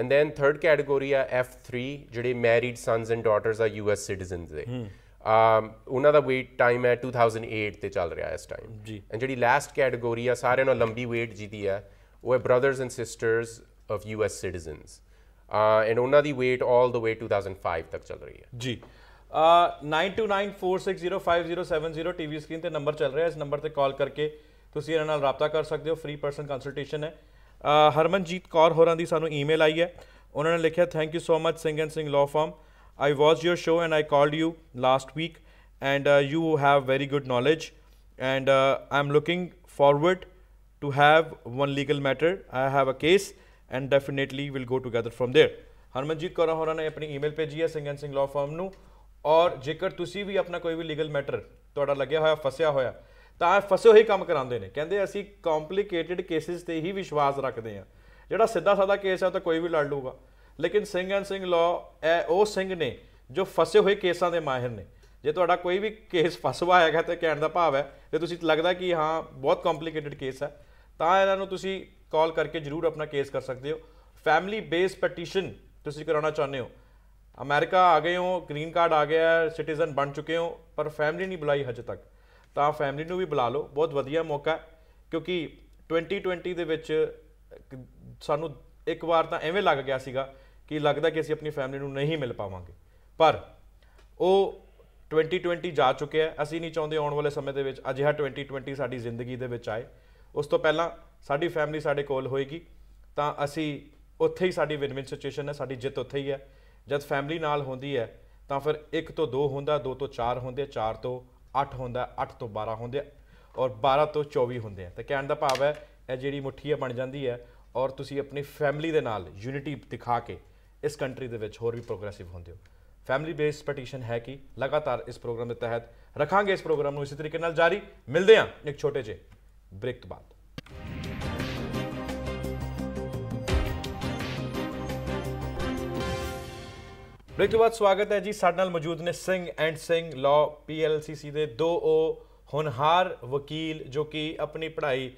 ਐਂਡ ਦੈਨ ਥਰਡ ਕੈਟਾਗਰੀ ਆ F3 ਜਿਹੜੇ ਮੈਰਿਡ ਸਨਸ ਐਂਡ ਡਾਟਰਸ ਆ ਯੂਐਸ ਸਿਟੀਜ਼ਨਸ ਦੇ ਉਹਨਾਂ ਦਾ weight ਟਾਈਮ ਹੈ 2008 ਤੇ ਚੱਲ ਰਿਹਾ ਇਸ ਟਾਈਮ ਜੀ ਐਂਡ ਜਿਹੜੀ ਲਾਸਟ ਕੈਟਾਗਰੀ ਆ ਸਾਰਿਆਂ ਨਾਲੋਂ ਲੰਬੀ weight ਜਿਹਦੀ ਹੈ ਉਹ ਹੈ brothers and sisters of US citizens and ਉਹਨਾਂ ਦੀ weight ਆਲ ਦ ਵੇ 2005 ਤੱਕ ਚੱਲ ਰਹੀ ਹੈ ਜੀ 9294605070 ਟੀਵੀ ਸਕਰੀਨ ਤੇ ਨੰਬਰ ਚੱਲ ਰਿਹਾ ਇਸ ਨੰਬਰ ਤੇ ਕਾਲ ਕਰਕੇ ਤੁਸੀਂ ਇਹਨਾਂ ਨਾਲ ਰਾਬਤਾ ਕਰ ਸਕਦੇ ਹੋ ਫ੍ਰੀ ਪਰਸਨ ਕੰਸਲਟੇਸ਼ਨ ਹੈ ਹਰਮਨਜੀਤ ਕੌਰ ਹੋਰਾਂ ਦੀ ਸਾਨੂੰ ਈਮੇਲ ਆਈ ਹੈ ਉਹਨਾਂ ਨੇ ਲਿਖਿਆ thank you so much Singh and Singh law firm I watch your show and I called you last week and you have very good knowledge and I am looking forward to have one legal matter I have a case and definitely we'll go together from there. Harmanjeet Kaur ਹੋਰਾਂ ਨੇ ਆਪਣੀ email ਭੇਜੀ ਹੈ Singh and Singh law firm ਨੂੰ ਔਰ ਜੇਕਰ ਤੁਸੀਂ ਵੀ ਆਪਣਾ ਕੋਈ ਵੀ ਲੀਗਲ ਮੈਟਰ ਤੁਹਾਡਾ ਲੱਗਿਆ ਹੋਇਆ ਫਸਿਆ ਹੋਇਆ ਤਾਂ ਇਹ ਫਸੇ ਹੋਏ ਕੰਮ ਕਰਾਉਂਦੇ ਨੇ ਕਹਿੰਦੇ ਅਸੀਂ ਕੰਪਲਿਕੇਟਿਡ ਕੇਸਿਸ ਤੇ ਹੀ ਵਿਸ਼ਵਾਸ ਰੱਖਦੇ ਆ ਜਿਹੜਾ ਸਿੱਧਾ ਸਾਦਾ ਕੇਸ ਹੈ ਤਾਂ ਕੋਈ ਵੀ ਲੜ ਲੂਗਾ ਲੇਕਿਨ ਸਿੰਘ ਐਂਡ ਸਿੰਘ ਲਾ ਇਹ ਉਹ ਸਿੰਘ ਨੇ ਜੋ ਫਸੇ ਹੋਏ ਕੇਸਾਂ ਦੇ ਮਾਹਿਰ ਨੇ ਜੇ ਤੁਹਾਡਾ ਕੋਈ ਵੀ ਕੇਸ ਫਸਵਾ ਹੈਗਾ ਤੇ ਕਹਿਣ ਦਾ ਭਾਵ ਹੈ ਤੇ ਤੁਸੀਂ ਲੱਗਦਾ ਕਿ ਹਾਂ ਬਹੁਤ ਕੰਪਲਿਕੇਟਿਡ ਕੇਸ ਹੈ ਤਾਂ ਇਹਨਾਂ ਨੂੰ ਤੁਸੀਂ ਕਾਲ ਕਰਕੇ ਜਰੂਰ ਆਪਣਾ ਕੇਸ ਕਰ ਸਕਦੇ ਹੋ ਫੈਮਿਲੀ ਬੇਸ ਪਟੀਸ਼ਨ ਤੁਸੀਂ ਕਰਾਉਣਾ ਚਾਹੁੰਦੇ ਹੋ ਅਮਰੀਕਾ ਆ ਗਏ ਹੋ ਗ੍ਰੀਨ ਕਾਰਡ ਆ ਗਿਆ ਸਿਟੀਜ਼ਨ ਬਣ ਚੁੱਕੇ ਹੋ ਪਰ ਫੈਮਿਲੀ ਨਹੀਂ ਬੁਲਾਈ ਹਜੇ ਤੱਕ ਤਾਂ ਫੈਮਿਲੀ ਨੂੰ ਵੀ ਬੁਲਾ ਲਓ ਬਹੁਤ ਵਧੀਆ ਮੌਕਾ ਕਿਉਂਕਿ 2020 ਦੇ ਵਿੱਚ ਸਾਨੂੰ ਇੱਕ ਵਾਰ ਤਾਂ ਐਵੇਂ ਲੱਗ ਗਿਆ ਸੀਗਾ ਕਿ ਲੱਗਦਾ ਕਿ ਅਸੀਂ ਆਪਣੀ ਫੈਮਿਲੀ ਨੂੰ ਨਹੀਂ ਮਿਲ ਪਾਵਾਂਗੇ ਪਰ ਉਹ 2020 ਜਾ ਚੁੱਕਿਆ ਅਸੀਂ ਨਹੀਂ ਚਾਹੁੰਦੇ ਆਉਣ ਵਾਲੇ ਸਮੇਂ ਦੇ ਵਿੱਚ ਅਜਿਹਾ 2020 ਸਾਡੀ ਜ਼ਿੰਦਗੀ ਦੇ ਵਿੱਚ ਆਏ ਉਸ ਤੋਂ ਪਹਿਲਾਂ ਸਾਡੀ ਫੈਮਿਲੀ ਸਾਡੇ ਕੋਲ ਹੋਏਗੀ ਤਾਂ ਅਸੀਂ ਉੱਥੇ ਹੀ ਸਾਡੀ ਵਿਨ-ਵਿਨ ਸਿਚੁਏਸ਼ਨ ਹੈ ਸਾਡੀ ਜਿੱਤ ਉੱਥੇ ਹੀ ਹੈ ਜਦ ਫੈਮਿਲੀ ਨਾਲ ਹੁੰਦੀ ਹੈ ਤਾਂ ਫਿਰ 1 ਤੋਂ 2 ਹੁੰਦਾ 2 ਤੋਂ 4 ਹੁੰਦੇ 4 ਤੋਂ 8 ਹੁੰਦਾ 8 ਤੋਂ 12 ਹੁੰਦੇ ਔਰ 12 ਤੋਂ 24 ਹੁੰਦੇ ਆ ਤਾਂ ਕਹਿਣ ਦਾ ਭਾਵ ਹੈ ਇਹ ਜਿਹੜੀ ਮੁੱਠੀ ਬਣ ਜਾਂਦੀ ਹੈ ਔਰ ਤੁਸੀਂ ਆਪਣੀ ਫੈਮਿਲੀ ਦੇ ਨਾਲ ਯੂਨਿਟੀ ਦਿਖਾ ਕੇ ਇਸ ਕੰਟਰੀ ਦੇ ਵਿੱਚ ਹੋਰ ਵੀ ਪ੍ਰੋਗਰੈਸਿਵ ਹੁੰਦੇ ਹੋ ਫੈਮਿਲੀ ਬੇਸਡ ਪਟੀਸ਼ਨ ਹੈ ਕਿ ਲਗਾਤਾਰ ਇਸ ਪ੍ਰੋਗਰਾਮ ਦੇ ਤਹਿਤ ਰੱਖਾਂਗੇ ਇਸ ਪ੍ਰੋਗਰਾਮ ਨੂੰ ਇਸੇ ਤਰੀਕੇ ਨਾਲ ਜਾਰੀ ਮਿਲਦੇ ਆ ਇੱਕ ਛੋਟੇ ਜਿਹੇ ਬ੍ਰੇਕ ਤੋਂ ਬਾਅਦ ਬ੍ਰੇਕ ਤੋਂ ਬਾਅਦ ਸਵਾਗਤ ਹੈ ਜੀ ਸਾਡੇ ਨਾਲ ਮੌਜੂਦ ਨੇ Singh and Singh law PLCC ਦੇ ਦੋ ਉਹ ਹੁਨਹਾਰ ਵਕੀਲ ਜੋ ਕਿ ਆਪਣੀ ਪੜ੍ਹਾਈ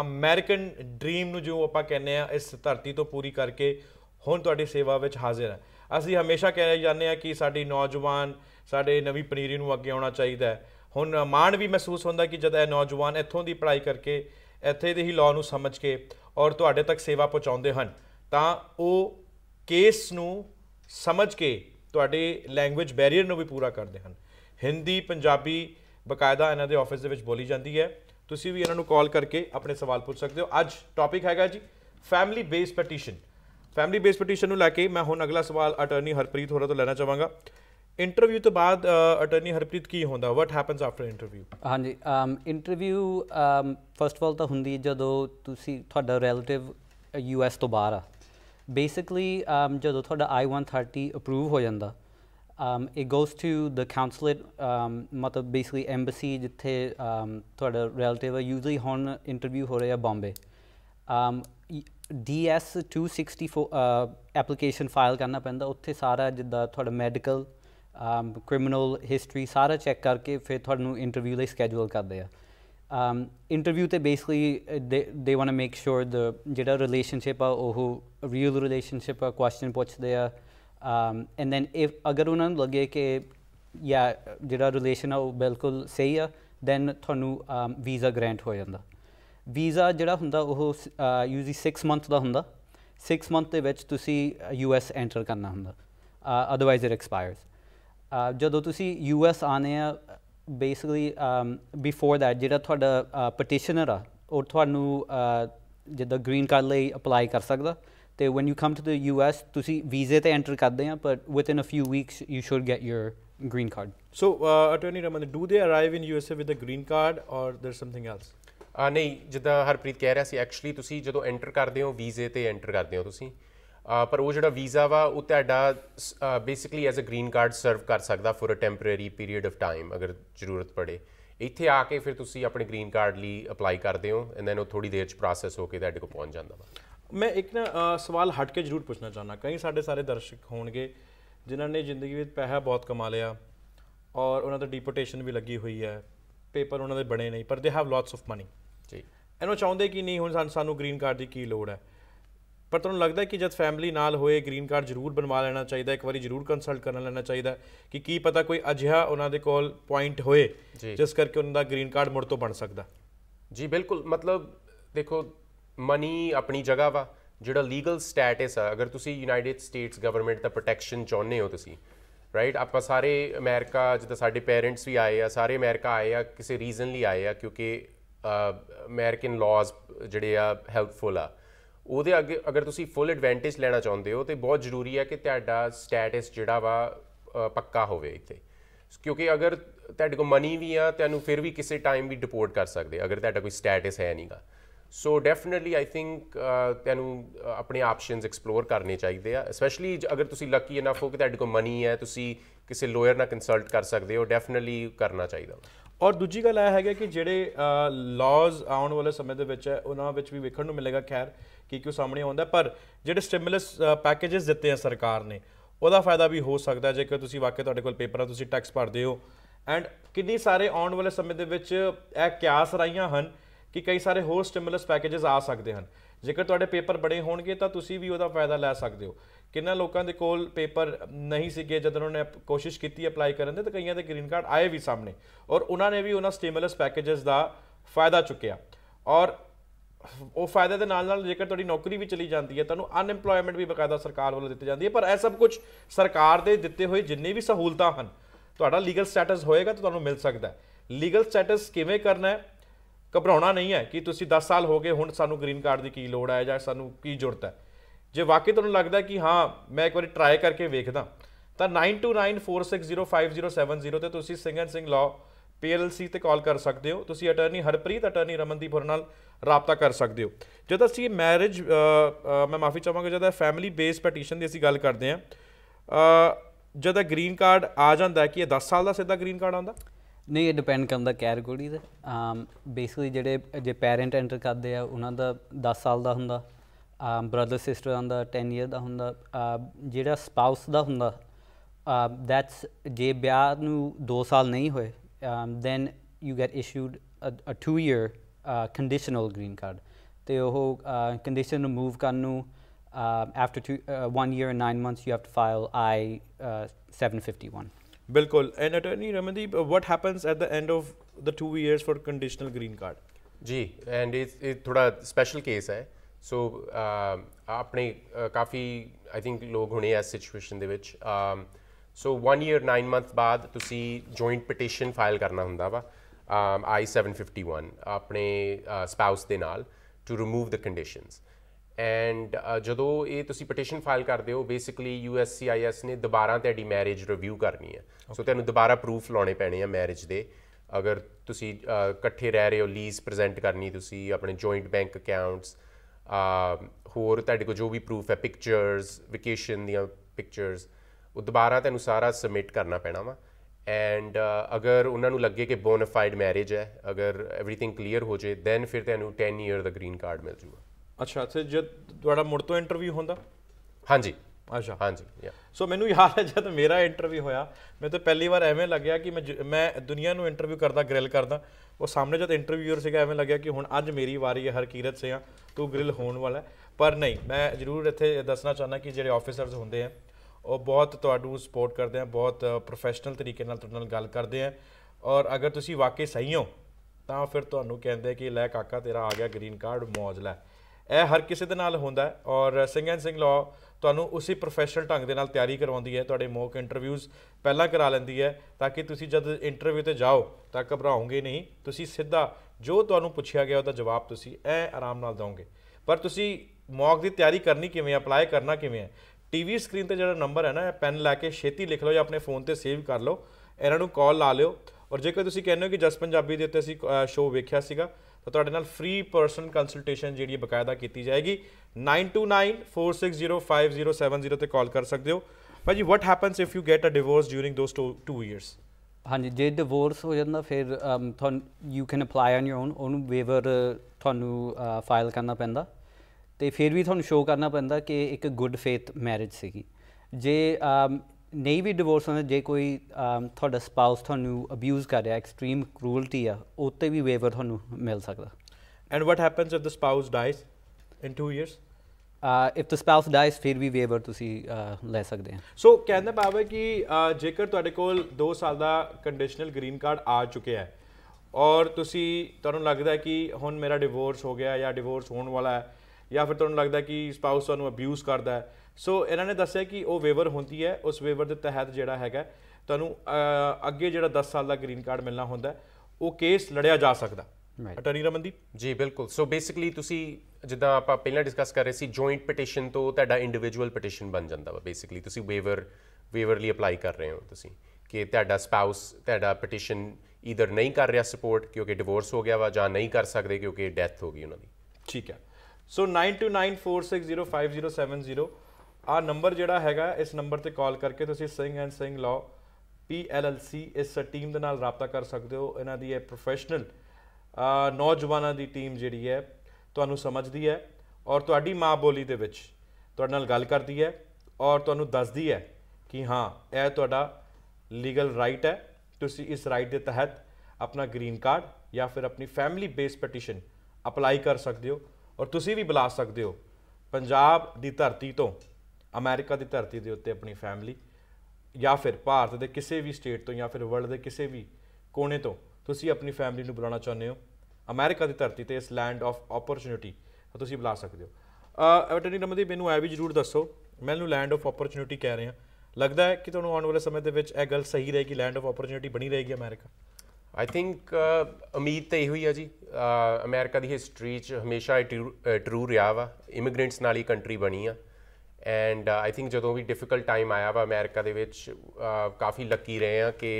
ਅਮਰੀਕਨ ਡ੍ਰੀਮ ਨੂੰ ਜੋ ਆਪਾਂ ਕਹਿੰਦੇ ਆ ਇਸ ਧਰਤੀ ਤੋਂ ਪੂਰੀ ਕਰਕੇ ਹੁਣ ਤੁਹਾਡੀ ਸੇਵਾ ਵਿੱਚ ਹਾਜ਼ਰ ਹੈ ਅਸੀਂ ਹਮੇਸ਼ਾ ਕਹਿ ਜਾਂਦੇ ਆ ਕਿ ਸਾਡੀ ਨੌਜਵਾਨ ਸਾਡੇ ਨਵੀਂ ਪਨੀਰੀ ਨੂੰ ਅੱਗੇ ਆਉਣਾ ਚਾਹੀਦਾ ਹੈ ਹੁਣ ਮਾਣ ਵੀ ਮਹਿਸੂਸ ਹੁੰਦਾ ਕਿ ਜਦ ਇਹ ਨੌਜਵਾਨ ਇੱਥੋਂ ਦੀ ਪੜ੍ਹਾਈ ਕਰਕੇ ਇੱਥੇ ਦੇ ਹੀ ਲਾਅ ਨੂੰ ਸਮਝ ਕੇ ਔਰ ਤੁਹਾਡੇ ਤੱਕ ਸੇਵਾ ਪਹੁੰਚਾਉਂਦੇ ਹਨ ਤਾਂ ਉਹ ਕੇਸ ਨੂੰ ਸਮਝ ਕੇ ਤੁਹਾਡੇ ਲੈਂਗੁਏਜ ਬੈਰੀਅਰ ਨੂੰ ਵੀ ਪੂਰਾ ਕਰਦੇ ਹਨ ਹਿੰਦੀ ਪੰਜਾਬੀ ਬਕਾਇਦਾ ਇਹਨਾਂ ਦੇ ਆਫਿਸ ਦੇ ਵਿੱਚ ਬੋਲੀ ਜਾਂਦੀ ਹੈ ਤੁਸੀਂ ਵੀ ਇਹਨਾਂ ਨੂੰ ਕਾਲ ਕਰਕੇ ਆਪਣੇ ਸਵਾਲ ਪੁੱਛ ਸਕਦੇ ਹੋ ਅੱਜ ਟੌਪਿਕ ਹੈਗਾ ਜੀ family base petition family base petition ਨੂੰ ਲੈ ਕੇ ਮੈਂ ਹੁਣ ਅਗਲਾ ਸਵਾਲ ਅਟਾਰਨੀ ਹਰਪ੍ਰੀਤ ਹੋਰਾਂ ਤੋਂ ਲੈਣਾ ਚਾਹਾਂਗਾ ਇੰਟਰਵਿਊ ਤੋਂ ਬਾਅਦ ਅਟਾਰਨੀ ਹਰਪ੍ਰੀਤ ਕੀ ਹੁੰਦਾ ਵਾਟ ਹੈਪਨਸ ਆਫਟਰ ਇੰਟਰਵਿਊ ਹਾਂਜੀ ਇੰਟਰਵਿਊ ਫਸਟ ਆਫ ਆਲ ਤਾਂ ਹੁੰਦੀ ਜਦੋਂ ਤੁਸੀਂ ਤੁਹਾਡਾ ਰਿਲੇਟਿਵ ਯੂਐਸ ਤੋਂ ਬਾਹਰ ਆ basically um, ਜਦੋਂ ਤੁਹਾਡਾ I-130 ਅਪਰੂਵ ਹੋ ਜਾਂਦਾ um, it goes to the consulate um, ਮਤਲਬ basically embassy ਜਿੱਥੇ um, ਤੁਹਾਡਾ relative usually ਹੁਣ ਇੰਟਰਵਿਊ ਹੋ ਰਿਹਾ Bombay um, DS 264 application file ਕਰਨਾ ਪੈਂਦਾ ਉੱਥੇ ਸਾਰਾ ਜਿੱਦਾਂ ਤੁਹਾਡਾ ਮੈਡੀਕਲ ਕ੍ਰਿਮੀਨਲ ਹਿਸਟਰੀ ਸਾਰਾ ਚੈੱਕ ਕਰਕੇ ਫਿਰ ਤੁਹਾਨੂੰ ਇੰਟਰਵਿਊ ਲਈ ਸਕੇਜੂਲ ਕਰਦੇ ਆ ਇੰਟਰਵਿਊ um, ਤੇ ਬੇਸਿਕਲੀ ਦੇ ਦੇ want to make sure the ਜਿਹੜਾ ਰਿਲੇਸ਼ਨਸ਼ਿਪ ਆ ਉਹ ਰੀਅਲ ਰਿਲੇਸ਼ਨਸ਼ਿਪ ਆ ਕੁਐਸਚਨ ਪੁੱਛਦੇ ਆ ਐਂਡ ਦੈਨ ਇਫ ਅਗਰ ਉਹਨਾਂ ਨੂੰ ਲੱਗੇ ਕਿ ਯਾ ਜਿਹੜਾ ਰਿਲੇਸ਼ਨ ਆ ਉਹ ਬਿਲਕੁਲ ਸਹੀ ਆ ਦੈਨ ਤੁਹਾਨੂੰ ਵੀਜ਼ਾ um, ਗ੍ਰੈਂਟ ਹੋ ਜਾਂਦਾ ਵੀਜ਼ਾ ਜਿਹੜਾ ਹੁੰਦਾ ਉਹ ਯੂਜ਼ੀ 6 ਮੰਥ ਦਾ ਹੁੰਦਾ 6 ਮੰਥ ਦੇ ਵਿੱਚ ਤੁਸੀਂ ਯੂ ਐਸ ਐਂਟਰ ਕਰਨਾ ਹੁੰਦਾ ਅਦਰਵਾਈਜ਼ ਇਟ ਐਕਸਪਾਇਰਸ ਜਦੋਂ ਤੁਸੀਂ ਯੂ ਐਸ ਆਨੇ ਆ ਬੇਸਿਕਲੀ ਬਿਫੋਰ ਦੈਟ ਜਿਹੜਾ ਤੁਹਾਡਾ ਪਟੀਸ਼ਨਰ ਆ ਉਹ ਤੁਹਾਨੂੰ ਜਿੱਦਾਂ ਗ੍ਰੀਨ ਕਾਰਡ ਲਈ ਅਪਲਾਈ ਕਰ ਸਕਦਾ ਤੇ when you come to the U S ਤੁਸੀਂ ਵੀਜ਼ੇ ਤੇ ਐਂਟਰ ਕਰਦੇ ਆ but within a few weeks you should get your green card. So, uh, Attorney Raman, do they arrive in USA with a green card or there's something else? ਨਹੀਂ ਜਿੱਦਾਂ ਹਰਪ੍ਰੀਤ ਕਹਿ ਰਿਹਾ ਸੀ actually ਤੁਸੀਂ ਜਦੋਂ enter ਕਰਦੇ ਹੋ ਵੀਜ਼ੇ ਤੇ ਐਂਟਰ ਕਰਦੇ ਹੋ ਤੁਸੀਂ ਪਰ ਉਹ ਜਿਹੜਾ ਵੀਜ਼ਾ ਵਾ ਉਹ ਤੁਹਾਡਾ basically as a green card serve ਕਰ ਸਕਦਾ for a temporary period of time ਅਗਰ ਜ਼ਰੂਰਤ ਪੜੇ ਇੱਥੇ ਆ ਕੇ ਫਿਰ ਤੁਸੀਂ ਆਪਣੇ ਗ੍ਰੀਨ ਕਾਰਡ ਲਈ ਅਪਲਾਈ ਕਰਦੇ ਹੋ ਐਂਡ ਦੈਨ ਉਹ ਥੋੜੀ ਦੇਰ ਚ ਪ੍ਰੋਸੈਸ ਹੋ ਕੇ ਤੁਹਾਡੇ ਕੋਲ ਪਹੁੰਚ ਜਾਂਦਾ ਵਾ ਮੈਂ ਇੱਕ ਨਾ ਸਵਾਲ ਹਟ ਕੇ ਜ਼ਰੂਰ ਪੁੱਛਣਾ ਚਾਹਨਾ ਕਈ ਸਾਡੇ ਸਾਰੇ ਦਰਸ਼ਕ ਹੋਣਗੇ ਜਿਨ੍ਹਾਂ ਨੇ ਜ਼ਿੰਦਗੀ ਵਿੱਚ ਪੈਸਾ ਬਹੁਤ ਕਮਾ ਲਿਆ ਔਰ ਉਹਨਾਂ ਦਾ ਡਿਪੋਟੇਸ਼ਨ ਵੀ ਲੱਗੀ ਹੋਈ ਹੈ ਪੇਪਰ ਉਹਨਾਂ ਦੇ ਬਣੇ ਨਹੀਂ ਪਰ they have lots of money ਜੀ ਉਹ ਚਾਹੁੰਦੇ ਕਿ ਨਹੀਂ ਹੁਣ ਸਾਨੂੰ ਗ੍ਰੀਨ ਕਾਰਡ ਦੀ ਕੀ ਲੋੜ ਹੈ ਪਰ ਤੁਹਾਨੂੰ ਲੱਗਦਾ ਕਿ ਜਦ ਫੈਮਿਲੀ ਨਾਲ ਹੋਏ ਗ੍ਰੀਨ ਕਾਰਡ ਜ਼ਰੂਰ ਬਣਵਾ ਲੈਣਾ ਚਾਹੀਦਾ ਇੱਕ ਵਾਰੀ ਜ਼ਰੂਰ ਕੰਸਲਟ ਕਰਨ ਲੈਣਾ ਚਾਹੀਦਾ ਕਿ ਕੀ ਪਤਾ ਕੋਈ ਅਜਿਹਾ ਉਹਨਾਂ ਦੇ ਕੋਲ ਪੁਆਇੰਟ ਹੋਏ ਜਿਸ ਕਰਕੇ ਉਹਨਾਂ ਦਾ ਗ੍ਰੀਨ ਕਾਰਡ ਮੁੜ ਤੋਂ ਬਣ ਸਕਦਾ ਜੀ ਬਿਲਕੁਲ ਮਤਲਬ ਦੇਖੋ ਮਨੀ ਆਪਣੀ ਜਗ੍ਹਾ ਵਾ ਜਿਹੜਾ ਲੀਗਲ ਸਟੇਟਸ ਆ ਅਗਰ ਤੁਸੀਂ ਯੂਨਾਈਟਿਡ ਸਟੇਟਸ ਗਵਰਨਮੈਂਟ ਦਾ ਪ੍ਰੋਟੈਕਸ਼ਨ ਚਾਹੁੰਦੇ ਹੋ ਤੁਸੀਂ ਰਾਈਟ ਆਪਾਂ ਸਾਰੇ ਅਮਰੀਕਾ ਜਿੱਦਾਂ ਸਾਡੇ ਪੇਰੈਂਟਸ ਵੀ ਆਏ ਆ ਸਾਰੇ ਅਮਰੀਕਾ ਆਏ ਆ ਕਿਸੇ ਰੀਜ਼ਨ ਲਈ ਆਏ ਆ ਕਿਉਂਕਿ ਅਮਰੀਕਨ ਲਾਜ਼ ਜਿਹੜੇ ਆ ਹੈਲਪਫੁਲ ਆ ਉਹਦੇ ਅੱਗੇ ਅਗਰ ਤੁਸੀਂ ਫੁੱਲ ਐਡਵਾਂਟੇਜ ਲੈਣਾ ਚਾਹੁੰਦੇ ਹੋ ਤੇ ਬਹੁਤ ਜ਼ਰੂਰੀ ਹੈ ਕਿ ਤੁਹਾਡਾ ਸਟੇਟਸ ਜਿਹੜਾ ਵਾ ਪੱਕਾ ਹੋਵੇ ਇੱਥੇ ਕਿਉਂਕਿ ਅਗਰ ਤੁਹਾਡੇ ਕੋਲ ਮਨੀ ਵੀ ਆ ਤੁਹਾਨੂੰ ਫਿਰ ਵੀ ਕਿਸੇ ਟਾਈਮ ਵੀ ਡਿਪੋਰਟ ਕਰ ਸਕਦੇ ਅਗਰ ਤੁਹਾਡਾ ਕੋਈ ਸਟੇਟਸ ਹੈ ਨਹੀਂਗਾ ਸੋ ਡੈਫੀਨਿਟਲੀ ਆਈ ਥਿੰਕ ਤੁਹਾਨੂੰ ਆਪਣੇ ਆਪਸ਼ਨਸ ਐਕਸਪਲੋਰ ਕਰਨੇ ਚਾਹੀਦੇ ਆ ਸਪੈਸ਼ਲੀ ਅਗਰ ਤੁਸੀਂ ਲੱਕੀ ਇਨਫ ਹੋ ਕਿ ਤੁਹਾਡੇ ਕੋਲ ਮਨੀ ਹੈ ਤੁਸੀਂ ਕਿਸੇ ਲਾਇਰ ਨਾਲ ਕੰਸਲਟ ਕਰ ਸਕਦੇ ਹੋ ਡੈਫੀਨਿਟਲੀ ਕਰਨਾ ਚਾਹੀਦਾ ਔਰ ਦੂਜੀ ਗੱਲ ਇਹ ਹੈਗਾ ਕਿ ਜਿਹੜੇ ਲਾਜ਼ ਆਉਣ ਵਾਲੇ ਸਮੇਂ ਦੇ ਵਿੱਚ ਹੈ ਉਹਨਾਂ ਵਿੱਚ ਵੀ ਵੇਖਣ ਨੂੰ ਮਿਲੇਗਾ ਖੈਰ ਕੀ ਕੀ ਸਾਹਮਣੇ ਆਉਂਦਾ ਪਰ ਜਿਹੜੇ ਸਟਿਮੂਲਸ ਪੈਕੇजेस ਦਿੱਤੇ ਆ ਸਰਕਾਰ ਨੇ ਉਹਦਾ ਫਾਇਦਾ ਵੀ ਹੋ ਸਕਦਾ ਜੇਕਰ ਤੁਸੀਂ ਵਾਕਿਆ ਤੁਹਾਡੇ ਕੋਲ ਪੇਪਰ ਆ ਤੁਸੀਂ ਟੈਕਸ ਭਰਦੇ ਹੋ ਐਂਡ ਕਿੰਨੀ ਸਾਰੇ ਆਉਣ ਵਾਲੇ ਸਮੇਂ ਦੇ ਵਿੱਚ ਇਹ ਕਿਆਸ ਰਾਈਆਂ ਹਨ ਕਿ ਕਈ ਸਾਰੇ ਹੋਰ ਸਟਿਮੂਲਸ ਪੈਕੇजेस ਆ ਸਕਦੇ ਹਨ ਜੇਕਰ ਤੁਹਾਡੇ ਪੇਪਰ ਬੜੇ ਹੋਣਗੇ ਤਾਂ ਤੁਸੀਂ ਵੀ ਉਹਦਾ ਫਾਇਦਾ ਲੈ ਸਕਦੇ ਹੋ ਕਿੰਨਾ ਲੋਕਾਂ ਦੇ ਕੋਲ ਪੇਪਰ ਨਹੀਂ ਸੀਗੇ ਜਦੋਂ ਉਹਨਾਂ ਨੇ ਕੋਸ਼ਿਸ਼ ਕੀਤੀ ਅਪਲਾਈ ਕਰਨ ਦੇ ਤਾਂ ਕਈਆਂ ਦੇ ਗ੍ਰੀਨ ਕਾਰਡ ਆਏ ਵੀ ਸਾਹਮਣੇ ਔਰ ਉਹਨਾਂ ਨੇ ਵੀ ਉਹਨਾਂ ਸਟਿਮੂਲਸ ਪੈਕੇजेस ਦਾ ਫਾਇਦਾ ਚੁੱਕਿਆ ਔਰ ਉਹ ਫਾਇਦੇ ਦੇ ਨਾਲ ਨਾਲ ਜੇਕਰ ਤੁਹਾਡੀ ਨੌਕਰੀ ਵੀ ਚਲੀ ਜਾਂਦੀ ਹੈ ਤੁਹਾਨੂੰ ਅਨਐਮਪਲੋਇਮੈਂਟ ਵੀ ਬਕਾਇਦਾ ਸਰਕਾਰ ਵੱਲੋਂ ਦਿੱਤੀ ਜਾਂਦੀ ਹੈ ਪਰ ਇਹ ਸਭ ਕੁਝ ਸਰਕਾਰ ਦੇ ਦਿੱਤੇ ਹੋਏ ਜਿੰਨੇ ਵੀ ਸਹੂਲਤਾਂ ਹਨ ਤੁਹਾਡਾ ਲੀਗਲ ਸਟੇਟਸ ਹੋਏਗਾ ਤਾਂ ਤੁਹਾਨੂੰ ਮਿਲ ਸਕਦਾ ਹੈ ਲੀਗਲ ਸਟੇਟਸ ਕਿਵੇਂ ਕਰਨਾ ਹੈ ਘਬਰਾਉਣਾ ਨਹੀਂ ਹੈ ਕਿ ਤੁਸੀਂ 10 ਸਾਲ ਹੋ ਗਏ ਹੁਣ ਸਾਨੂੰ ਗ੍ਰੀਨ ਕਾਰਡ ਦੀ ਕੀ ਲੋੜ ਹੈ ਜਾਂ ਸਾਨੂੰ ਕੀ ਜ਼ਰੂਰਤ ਹੈ ਜੇ ਵਾਕਈ ਤੁਹਾਨੂੰ ਲੱਗਦਾ ਕਿ ਹਾਂ ਮੈਂ ਇੱਕ ਵਾਰੀ ਟਰਾਈ ਕਰਕੇ ਵੇਖਦਾ ਤਾਂ 9294605070 ਤੇ ਤੁਸੀਂ Singh and Singh law PLC ਤੇ ਕਾਲ ਕਰ ਸਕਦੇ ਹੋ ਤੁਸੀਂ ਅਟਾਰਨੀ ਹਰਪ੍ਰੀਤ ਅਟਾਰਨੀ ਰਮਨਦੀਪ ਹੋਰ ਨਾਲ ਰਾਬਤਾ ਕਰ ਸਕਦੇ ਹੋ ਜਦ ਅਸੀਂ ਮੈਰਿਜ ਮੈਂ ਮਾਫੀ ਚਾਹਾਂਗਾ ਜਦ ਫੈਮਿਲੀ ਬੇਸ ਪਟੀਸ਼ਨ ਦੀ ਅਸੀਂ ਗੱਲ ਕਰਦੇ ਹਾਂ ਜਦ ਗ੍ਰੀਨ ਕਾਰਡ ਆ ਜਾਂਦਾ ਕਿ ਇਹ 10 ਸਾਲ ਦਾ ਸਿੱਧਾ ਗ੍ਰੀਨ ਕਾਰਡ ਆਉਂਦਾ ਨਹੀਂ ਇਹ ਡਿਪੈਂਡ ਕਰਦਾ ਕੈਟਾਗਰੀ ਤੇ ਆਮ ਬੇਸਿਕਲੀ ਜਿਹੜੇ ਜੇ ਪੈਰੈਂਟ ਐਂਟਰ ਕਰਦੇ ਆ ਉਹਨਾਂ ਦਾ 10 ਸਾਲ ਦਾ ਹੁੰਦਾ ਆਮ ਬ੍ਰਦਰ ਸਿਸਟਰਾਂ ਦਾ 10 ਇਅਰ ਦਾ ਹੁੰਦਾ ਜਿਹੜਾ ਸਪਾਊਸ ਦਾ ਹੁੰਦਾ ਆ ਦੈਟਸ ਜੇ ਵਿਆਹ ਨੂੰ 2 ਸਾਲ ਨਹੀਂ ਹੋਏ Um, then you get issued a, two-year uh, conditional green card. The uh, condition to move canu uh, after uh, one year and nine months, you have to file I-751. Uh, Bilkul. And attorney Ramadeep, what happens at the end of the two years for conditional green card? Ji, and it's it a special case. Hai. So, uh, aapne, uh, kaafi, I think, log situation de which, um, so 1 year 9 month ਬਾਅਦ ਤੁਸੀਂ joint petition file ਕਰਨਾ ਹੁੰਦਾ ਵਾ ਆਈ 751 ਆਪਣੇ spouse ਦੇ ਨਾਲ to remove the conditions and ਜਦੋਂ ਇਹ ਤੁਸੀਂ ਪਟੀਸ਼ਨ ਫਾਈਲ ਕਰਦੇ ਹੋ ਬੇਸਿਕਲੀ ਯੂਐਸਸੀਆਈਐਸ ਨੇ ਦੁਬਾਰਾ ਤੁਹਾਡੀ ਮੈਰਿਜ ਰਿਵਿਊ ਕਰਨੀ ਹੈ ਸੋ ਤੁਹਾਨੂੰ ਦੁਬਾਰਾ ਪ੍ਰੂਫ ਲਾਉਣੇ ਪੈਣੇ ਆ ਮੈਰਿਜ ਦੇ ਅਗਰ ਤੁਸੀਂ ਇਕੱਠੇ ਰਹਿ ਰਹੇ ਹੋ ਲੀਜ਼ ਪ੍ਰੈਜ਼ੈਂਟ ਕਰਨੀ ਤੁਸੀਂ ਆਪਣੇ ਜੁਆਇੰਟ ਬੈਂਕ ਅਕਾਊਂਟਸ ਹੋਰ ਤੁਹਾਡੇ ਕੋਲ ਜੋ ਵੀ ਪ੍ਰੂਫ ਹੈ ਪਿਕਚਰਸ ਵਕੇਸ਼ਨ ਦੀਆਂ ਪਿਕਚਰਸ ਉਹ ਦੁਬਾਰਾ ਤੈਨੂੰ ਸਾਰਾ ਸਬਮਿਟ ਕਰਨਾ ਪੈਣਾ ਵਾ ਐਂਡ ਅਗਰ ਉਹਨਾਂ ਨੂੰ ਲੱਗੇ ਕਿ ਬੋਨਾਫਾਈਡ ਮੈਰਿਜ ਹੈ ਅਗਰ एवरीथिंग ਕਲੀਅਰ ਹੋ ਜੇ ਦੈਨ ਫਿਰ ਤੈਨੂੰ 10 ਇਅਰ ਦਾ ਗ੍ਰੀਨ ਕਾਰਡ ਮਿਲ ਜੂਗਾ ਅੱਛਾ ਤੇ ਜਦ ਤੁਹਾਡਾ ਮੁੜ ਤੋਂ ਇੰਟਰਵਿਊ ਹੁੰਦਾ ਹਾਂਜੀ ਅੱਛਾ ਹਾਂਜੀ ਸੋ ਮੈਨੂੰ ਯਾਦ ਹੈ ਜਦ ਮੇਰਾ ਇੰਟਰਵਿਊ ਹੋਇਆ ਮੈਂ ਤਾਂ ਪਹਿਲੀ ਵਾਰ ਐਵੇਂ ਲੱਗਿਆ ਕਿ ਮੈਂ ਮੈਂ ਦੁਨੀਆ ਨੂੰ ਇੰਟਰਵਿਊ ਕਰਦਾ ਗ੍ਰਿਲ ਕਰਦਾ ਉਹ ਸਾਹਮਣੇ ਜਦ ਇੰਟਰਵਿਊਅਰ ਸੀਗਾ ਐਵੇਂ ਲੱਗਿਆ ਕਿ ਹੁਣ ਅੱਜ ਮੇਰੀ ਵਾਰੀ ਹੈ ਹਰਕੀਰਤ ਸਿੰਘ ਤੂੰ ਗ੍ਰਿਲ ਹੋਣ ਵਾਲਾ ਪਰ ਨਹੀਂ ਮੈਂ ਜ਼ਰੂਰ ਇੱਥੇ ਦੱਸਣਾ ਚਾਹੁੰਦਾ ਕਿ ਜਿਹੜੇ ਆਫੀਸਰਸ ਹੁੰਦੇ ਆ ਉਹ ਬਹੁਤ ਤੁਹਾਨੂੰ ਸਪੋਰਟ ਕਰਦੇ ਆ ਬਹੁਤ ਪ੍ਰੋਫੈਸ਼ਨਲ ਤਰੀਕੇ ਨਾਲ ਤੁਹਾਡੇ ਨਾਲ ਗੱਲ ਕਰਦੇ ਆ ਔਰ ਅਗਰ ਤੁਸੀਂ ਵਾਕਈ ਸਹੀ ਹੋ ਤਾਂ ਫਿਰ ਤੁਹਾਨੂੰ ਕਹਿੰਦੇ ਕਿ ਲੈ ਕਾਕਾ ਤੇਰਾ ਆ ਗਿਆ ਗ੍ਰੀਨ ਕਾਰਡ ਮੌਜ ਲੈ ਇਹ ਹਰ ਕਿਸੇ ਦੇ ਨਾਲ ਹੁੰਦਾ ਔਰ ਸਿੰਘ ਐਂਡ ਸਿੰਘ ਲਾਅ ਤੁਹਾਨੂੰ ਉਸੇ ਪ੍ਰੋਫੈਸ਼ਨਲ ਢੰਗ ਦੇ ਨਾਲ ਤਿਆਰੀ ਕਰਵਾਉਂਦੀ ਹੈ ਤੁਹਾਡੇ ਮੌਕ ਇੰਟਰਵਿਊਜ਼ ਪਹਿਲਾਂ ਕਰਾ ਲੈਂਦੀ ਹੈ ਤਾਂ ਕਿ ਤੁਸੀਂ ਜਦ ਇੰਟਰਵਿਊ ਤੇ ਜਾਓ ਤਾਂ ਘਬਰਾਓਗੇ ਨਹੀਂ ਤੁਸੀਂ ਸਿੱਧਾ ਜੋ ਤੁਹਾਨੂੰ ਪੁੱਛਿਆ ਗਿਆ ਉਹਦਾ ਜਵਾਬ ਤੁਸੀਂ ਐ ਆਰਾਮ ਨਾਲ ਦੋਗੇ ਪਰ ਤੁਸੀਂ ਮੌਕ ਦੀ ਤਿਆਰੀ ਕਰਨੀ ਕਿਵੇਂ ਅਪਲਾਈ ਕਰਨਾ ਕਿਵੇਂ ਹੈ ਟੀਵੀ ਸਕਰੀਨ ਤੇ ਜਿਹੜਾ ਨੰਬਰ ਹੈ ਨਾ ਪੈਨ ਲੈ ਕੇ ਛੇਤੀ ਲਿਖ ਲਓ ਜਾਂ ਆਪਣੇ ਫੋਨ ਤੇ ਸੇਵ ਕਰ ਲਓ ਇਹਨਾਂ ਨੂੰ ਕਾਲ ਲਾ ਲਿਓ ਔਰ ਜੇਕਰ ਤੁਸੀਂ ਕਹਿੰਦੇ ਹੋ ਕਿ ਜਸ ਪੰਜਾਬੀ ਦੇ ਉੱਤੇ ਅਸੀਂ ਸ਼ੋਅ ਵੇਖਿਆ ਸੀਗਾ ਤਾਂ ਤੁਹਾਡੇ ਨਾਲ ਫ੍ਰੀ ਪਰਸਨਲ ਕੰਸਲਟੇਸ਼ਨ ਜਿਹੜੀ ਬਕਾਇਦਾ ਕੀਤੀ ਜਾਏਗੀ 9294605070 ਤੇ ਕਾਲ ਕਰ ਸਕਦੇ ਹੋ ਭਾਜੀ what happens if you get a divorce during those 2 years ਹਾਂਜੀ ਜੇ ਡਿਵੋਰਸ ਹੋ ਜਾਂਦਾ ਫਿਰ ਤੁਹਾਨੂੰ you can apply on your own ਉਹਨੂੰ ਵੇਵਰ ਤੁਹਾਨੂੰ ਫਾਈਲ ਕਰਨਾ ਪੈਂਦਾ ਤੇ ਫਿਰ ਵੀ ਤੁਹਾਨੂੰ ਸ਼ੋਅ ਕਰਨਾ ਪੈਂਦਾ ਕਿ ਇੱਕ ਗੁੱਡ ਫੇਥ ਮੈਰਿਜ ਸੀਗੀ ਜੇ ਨਹੀਂ ਵੀ ਡਿਵੋਰਸ ਹੁੰਦਾ ਜੇ ਕੋਈ ਤੁਹਾਡਾ ਸਪਾਊਸ ਤੁਹਾਨੂੰ ਅਬਿਊਜ਼ ਕਰ ਰਿਹਾ ਐਕਸਟ੍ਰੀਮ ਕਰੂਲਟੀ ਆ ਉੱਤੇ ਵੀ ਵੇਵਰ ਤੁਹਾਨੂੰ ਮਿਲ ਸਕਦਾ and what happens if the spouse dies in 2 years if the spouse dies ਫਿਰ ਵੀ ਵੇਵਰ ਤੁਸੀਂ ਲੈ ਸਕਦੇ ਹੋ ਸੋ ਕਹਿੰਦਾ ਬਾਬਾ ਕਿ ਜੇਕਰ ਤੁਹਾਡੇ ਕੋਲ 2 ਸਾਲ ਦਾ ਕੰਡੀਸ਼ਨਲ ਗ੍ਰੀਨ ਕਾਰਡ ਆ ਚੁੱਕਿਆ ਹੈ ਔਰ ਤੁਸੀਂ ਤੁਹਾਨੂੰ ਲੱਗਦਾ ਕਿ ਹੁਣ ਮੇਰਾ ਡਿਵੋਰਸ ਹੋ ਗਿਆ ਜਾਂ ਡਿਵੋਰਸ ਹੋਣ ਵਾਲਾ ਹੈ ਜਾਂ ਫਿਰ ਤੁਹਾਨੂੰ ਲੱਗਦਾ ਕਿ ਸਪਾਊਸ ਤੁਹਾਨੂੰ ਅਬਿਊਜ਼ ਕਰਦਾ ਹੈ ਸੋ ਇਹਨਾਂ ਨੇ ਦੱਸਿਆ ਕਿ ਉਹ ਵੇਵਰ ਹੁੰਦੀ ਹੈ ਉਸ ਵੇਵਰ ਦੇ ਤਹਿਤ ਜਿਹੜਾ ਹੈਗਾ ਤੁਹਾਨੂੰ ਅੱਗੇ ਜਿਹੜਾ 10 ਸਾਲ ਦਾ ਗ੍ਰੀਨ ਕਾਰਡ ਮਿਲਣਾ ਹੁੰਦਾ ਉਹ ਕੇਸ ਲੜਿਆ ਜਾ ਸਕਦਾ ਅਟਾਰਨੀ ਰਮਨਦੀਪ ਜੀ ਬਿਲਕੁਲ ਸੋ ਬੇਸਿਕਲੀ ਤੁਸੀਂ ਜਿੱਦਾਂ ਆਪਾਂ ਪਹਿਲਾਂ ਡਿਸਕਸ ਕਰ ਰਹੇ ਸੀ ਜੁਆਇੰਟ ਪਟੀਸ਼ਨ ਤੋਂ ਤੁਹਾਡਾ ਇੰਡੀਵਿਜੂਅਲ ਪਟੀਸ਼ਨ ਬਣ ਜਾਂਦਾ ਵਾ ਬੇਸਿਕਲੀ ਤੁਸੀਂ ਵੇਵਰ ਵੇਵਰ ਲਈ ਅਪਲਾਈ ਕਰ ਰਹੇ ਹੋ ਤੁਸੀਂ ਕਿ ਤੁਹਾਡਾ ਸਪਾਊਸ ਤੁਹਾਡਾ ਪਟੀਸ਼ਨ ਈਦਰ ਨਹੀਂ ਕਰ ਰਿਹਾ ਸਪੋਰਟ ਕਿਉਂਕਿ ਡਿਵੋਰਸ ਹੋ ਗਿਆ ਵਾ ਜਾਂ ਨਹੀਂ ਕਰ ਸਕਦੇ ਕਿਉਂਕਿ ਡੈਥ ਹੋ ਗਈ ਉਹਨਾਂ ਦੀ ਠੀਕ ਹੈ ਸੋ 9294605070 ਆ ਨੰਬਰ ਜਿਹੜਾ ਹੈਗਾ ਇਸ ਨੰਬਰ ਤੇ ਕਾਲ ਕਰਕੇ ਤੁਸੀਂ Singh and Singh law PLLC ਇਸ ਟੀਮ ਦੇ ਨਾਲ ਰਾਬਤਾ ਕਰ ਸਕਦੇ ਹੋ ਇਹਨਾਂ ਦੀ ਇਹ ਪ੍ਰੋਫੈਸ਼ਨਲ ਨੌਜਵਾਨਾਂ ਦੀ ਟੀਮ ਜਿਹੜੀ ਹੈ ਤੁਹਾਨੂੰ ਸਮਝਦੀ ਹੈ ਔਰ ਤੁਹਾਡੀ ਮਾਂ ਬੋਲੀ ਦੇ ਵਿੱਚ ਤੁਹਾਡੇ ਨਾਲ ਗੱਲ ਕਰਦੀ ਹੈ ਔਰ ਤੁਹਾਨੂੰ ਦੱਸਦੀ ਹੈ ਕਿ ਹਾਂ ਇਹ ਤੁਹਾਡਾ ਲੀਗਲ ਰਾਈਟ ਹੈ ਤੁਸੀਂ ਇਸ ਰਾਈਟ ਦੇ ਤਹਿਤ ਆਪਣਾ ਗ੍ਰੀਨ ਕਾਰਡ ਜਾਂ ਫਿਰ ਆਪਣੀ ਫੈਮਿਲੀ ਬੇਸ ਪਟੀਸ਼ਨ ਅਪਲਾਈ ਕਰ ਸਕਦੇ ਹੋ ਔਰ ਤੁਸੀਂ ਵੀ ਬੁਲਾ ਸਕਦੇ ਹੋ ਪੰਜਾਬ ਦੀ ਧਰਤੀ ਤੋਂ ਅਮਰੀਕਾ ਦੀ ਧਰਤੀ ਦੇ ਉੱਤੇ ਆਪਣੀ ਫੈਮਿਲੀ ਜਾਂ ਫਿਰ ਭਾਰਤ ਦੇ ਕਿਸੇ ਵੀ ਸਟੇਟ ਤੋਂ ਜਾਂ ਫਿਰ ਵਰਲਡ ਦੇ ਕਿਸੇ ਵੀ ਕੋਨੇ ਤੋਂ ਤੁਸੀਂ ਆਪਣੀ ਫੈਮਿਲੀ ਨੂੰ ਬੁਲਾਉਣਾ ਚਾਹੁੰਦੇ ਹੋ ਅਮਰੀਕਾ ਦੀ ਧਰਤੀ ਤੇ ਇਸ ਲੈਂਡ ਆਫ ਓਪਰਚ्युनिटी ਤੁਸੀਂ ਬੁਲਾ ਸਕਦੇ ਹੋ ਅਟਰਨੀ ਨਮਦੀ ਮੈਨੂੰ ਐ ਵੀ ਜਰੂਰ ਦੱਸੋ ਮੈਨੂੰ ਲੈਂਡ ਆਫ ਓਪਰਚ्युनिटी ਕਹਿ ਰਹੇ ਆ ਲੱਗਦਾ ਹੈ ਕਿ ਤੁਹਾਨੂੰ ਆਉਣ ਵਾਲੇ ਸਮੇਂ ਦੇ ਵਿੱਚ ਇਹ ਗੱਲ ਸਹੀ ਰਹੇਗੀ ਲੈਂਡ ਆਫ ਓਪਰਚ्युनिटी ਬਣੀ ਰਹੇਗੀ ਅਮਰੀਕਾ ਆਈ ਥਿੰਕ ਉਮੀਦ ਤੇ ਇਹੋ ਹੀ ਆ ਜੀ ਅਮਰੀਕਾ ਦੀ ਹਿਸਟਰੀ 'ਚ ਹਮੇਸ਼ਾ ਟਰੂ ਰਿਹਾ ਵਾ ਇਮੀਗ੍ਰੈਂਟਸ ਨਾਲ ਹੀ ਕੰਟਰੀ ਬਣੀ ਆ ਐਂਡ ਆਈ ਥਿੰਕ ਜਦੋਂ ਵੀ ਡਿਫਿਕਲਟ ਟਾਈਮ ਆਇਆ ਵਾ ਅਮਰੀਕਾ ਦੇ ਵਿੱਚ ਕਾਫੀ ਲੱਕੀ ਰਹੇ ਆ ਕਿ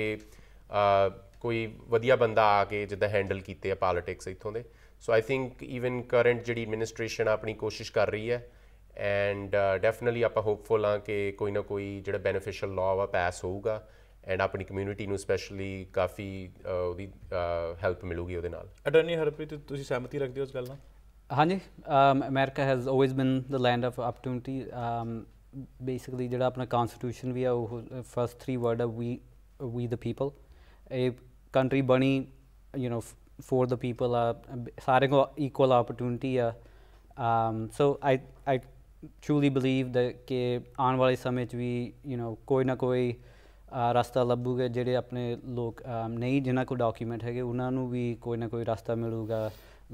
ਕੋਈ ਵਧੀਆ ਬੰਦਾ ਆ ਕੇ ਜਿੱਦਾਂ ਹੈਂਡਲ ਕੀਤੇ ਆ ਪੋਲਿਟਿਕਸ ਇੱਥੋਂ ਦੇ so I think even current ਜਿਹੜੀ ਐਡਮਿਨਿਸਟ੍ਰੇਸ਼ਨ ਆਪਣੀ ਕੋਸ਼ਿਸ਼ ਕਰ ਰਹੀ ਹੈ ਐਂਡ ਡੈਫੀਨਿਟਲੀ ਆਪਾਂ ਹੋਪਫੁਲ ਆ ਕਿ ਕੋਈ ਨਾ ਕੋਈ ਜਿਹੜਾ ਬੈਨੀਫੀਸ਼ੀਅਲ ਲਾਅ ਵਾ ਪਾਸ ਹੋਊਗਾ ਐਂਡ ਆਪਣੀ ਕਮਿਊਨਿਟੀ ਨੂੰ ਸਪੈਸ਼ਲੀ ਕਾਫੀ ਉਹਦੀ ਹੈਲਪ ਮਿਲੂਗੀ ਉਹਦੇ ਨਾਲ ਅਟਰਨੀ ਹਰਪ੍ਰੀਤ ਤੁਸੀਂ ਸਹਿਮਤੀ ਰੱਖਦੇ ਹੋ ਇਸ ਗੱਲ ਨਾਲ ਹਾਂਜੀ America has always been the land of opportunity basically ਜਿਹੜਾ ਆਪਣਾ ਕਨਸਟੀਟਿਊਸ਼ਨ ਵੀ ਆ ਉਹ ਫਰਸਟ 3 ਵਰਡ ਆ ਵੀ ਵੀ ਦ ਪੀਪਲ ਇਹ ਕੰਟਰੀ ਬਣੀ you know for the people ਆ ਸਾਰੇ ਕੋ ਇਕੁਅਲ ਓਪਰਚੁਨਿਟੀ ਆ ਅਮ ਸੋ ਆਈ ਆਈ ਟਰੂਲੀ ਬਲੀਵ ਦ ਕਿ ਆਉਣ ਵਾਲੇ ਸਮੇਂ 'ਚ ਵੀ ਯੂ نو ਕੋਈ ਨਾ ਕੋਈ ਰਸਤਾ ਲੱਭੂਗੇ ਜਿਹੜੇ ਆਪਣੇ ਲੋਕ ਨਹੀਂ ਜਿਨ੍ਹਾਂ ਕੋਲ ਡਾਕੂਮੈਂਟ ਹੈਗੇ ਉਹਨਾਂ ਨੂੰ ਵੀ ਕੋਈ ਨਾ ਕੋਈ ਰਸਤਾ ਮਿਲੂਗਾ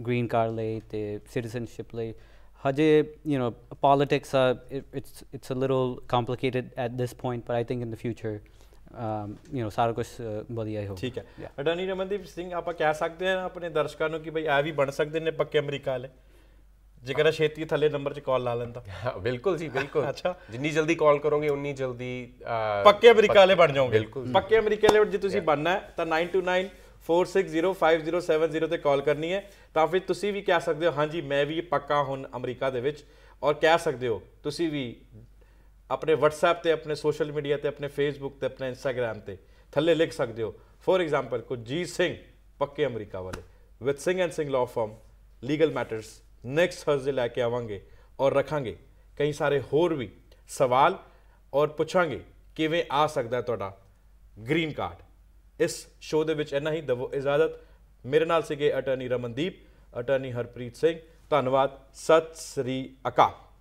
ਗ੍ਰੀਨ ਕਾਰਡ ਲਈ ਤੇ ਸਿਟੀਜ਼ਨਸ਼ਿਪ ਲਈ ਹਜੇ ਯੂ ਨੋ ਪੋਲਿਟਿਕਸ ਆ it's um, it's a little complicated at this point but I think in the future you know ਸਾਰਾ ਕੁਝ ਵਧੀਆ ਹੀ ਹੋ ਠੀਕ ਹੈ ਅਟਰਨੀ ਰਮਨਦੀਪ ਸਿੰਘ ਆਪਾਂ ਕਹਿ ਸਕਦੇ ਹਾਂ ਆਪਣੇ ਦਰਸ਼ਕਾਂ ਨੂੰ ਕਿ ਭਈ ਆ ਵੀ ਬਣ ਸਕਦੇ ਨੇ ਪੱਕੇ ਅਮਰੀਕਾ ਵਾਲੇ ਜੇਕਰ ਛੇਤੀ ਥੱਲੇ ਨੰਬਰ 'ਚ ਕਾਲ ਲਾ ਲੈਂਦਾ ਬਿਲਕੁਲ ਜੀ ਬਿਲਕੁਲ ਅੱਛਾ ਜਿੰਨੀ ਜਲਦੀ ਕਾਲ ਕਰੋਗੇ ਉਨੀ ਜਲਦੀ ਪੱਕੇ ਅਮਰੀਕਾ ਵਾਲੇ ਬਣ ਜਾਓਗੇ ਪੱਕੇ ਅਮਰੀਕਾ ਵਾਲੇ ਜੇ ਤੁਸੀਂ ਬਣਨਾ ਹੈ ਤਾਂ 929 4605070 ਤੇ ਕਾਲ ਕਰਨੀ ਹੈ ਤਾਂ ਫਿਰ ਤੁਸੀਂ ਵੀ ਕਹਿ ਸਕਦੇ ਹੋ ਹਾਂਜੀ ਮੈਂ ਵੀ ਪੱਕਾ ਹੁਣ ਅਮਰੀਕਾ ਦੇ ਵਿੱਚ ਔਰ ਕਹਿ ਸਕਦੇ ਹੋ ਤੁਸੀਂ ਵੀ ਆਪਣੇ WhatsApp ਤੇ ਆਪਣੇ ਸੋਸ਼ਲ ਮੀਡੀਆ ਤੇ ਆਪਣੇ Facebook ਤੇ ਆਪਣੇ Instagram ਤੇ ਥੱਲੇ ਲਿਖ ਸਕਦੇ ਹੋ ਫੋਰ ਐਗਜ਼ਾਮਪਲ ਜੀ ਸਿੰਘ ਪੱਕੇ ਅਮਰੀਕਾ ਵਾਲੇ with Singh and Singh law firm legal matters next Thursday ਲੈ ਕੇ ਆਵਾਂਗੇ ਔਰ ਰੱਖਾਂਗੇ ਕਈ ਸਾਰੇ ਹੋਰ ਵੀ ਸਵਾਲ ਔਰ ਪੁੱਛਾਂਗੇ ਕਿਵੇਂ ਆ ਸਕਦਾ ਤੁਹਾਡਾ ਗ੍ਰੀਨ ਕਾਰਡ ਇਸ ਸ਼ੋਅ ਦੇ ਵਿੱਚ ਇੰਨਾ ਹੀ ਦਵੋ ਇਜਾਜ਼ਤ ਮੇਰੇ ਨਾਲ ਸੀਗੇ ਅਟਰਨੀ ਰਮਨਦੀਪ ਅਟਰਨੀ ਹਰਪ੍ਰੀਤ ਸਿੰਘ ਧੰਨਵਾਦ ਸਤਿ ਸ੍ਰੀ ਅਕਾਲ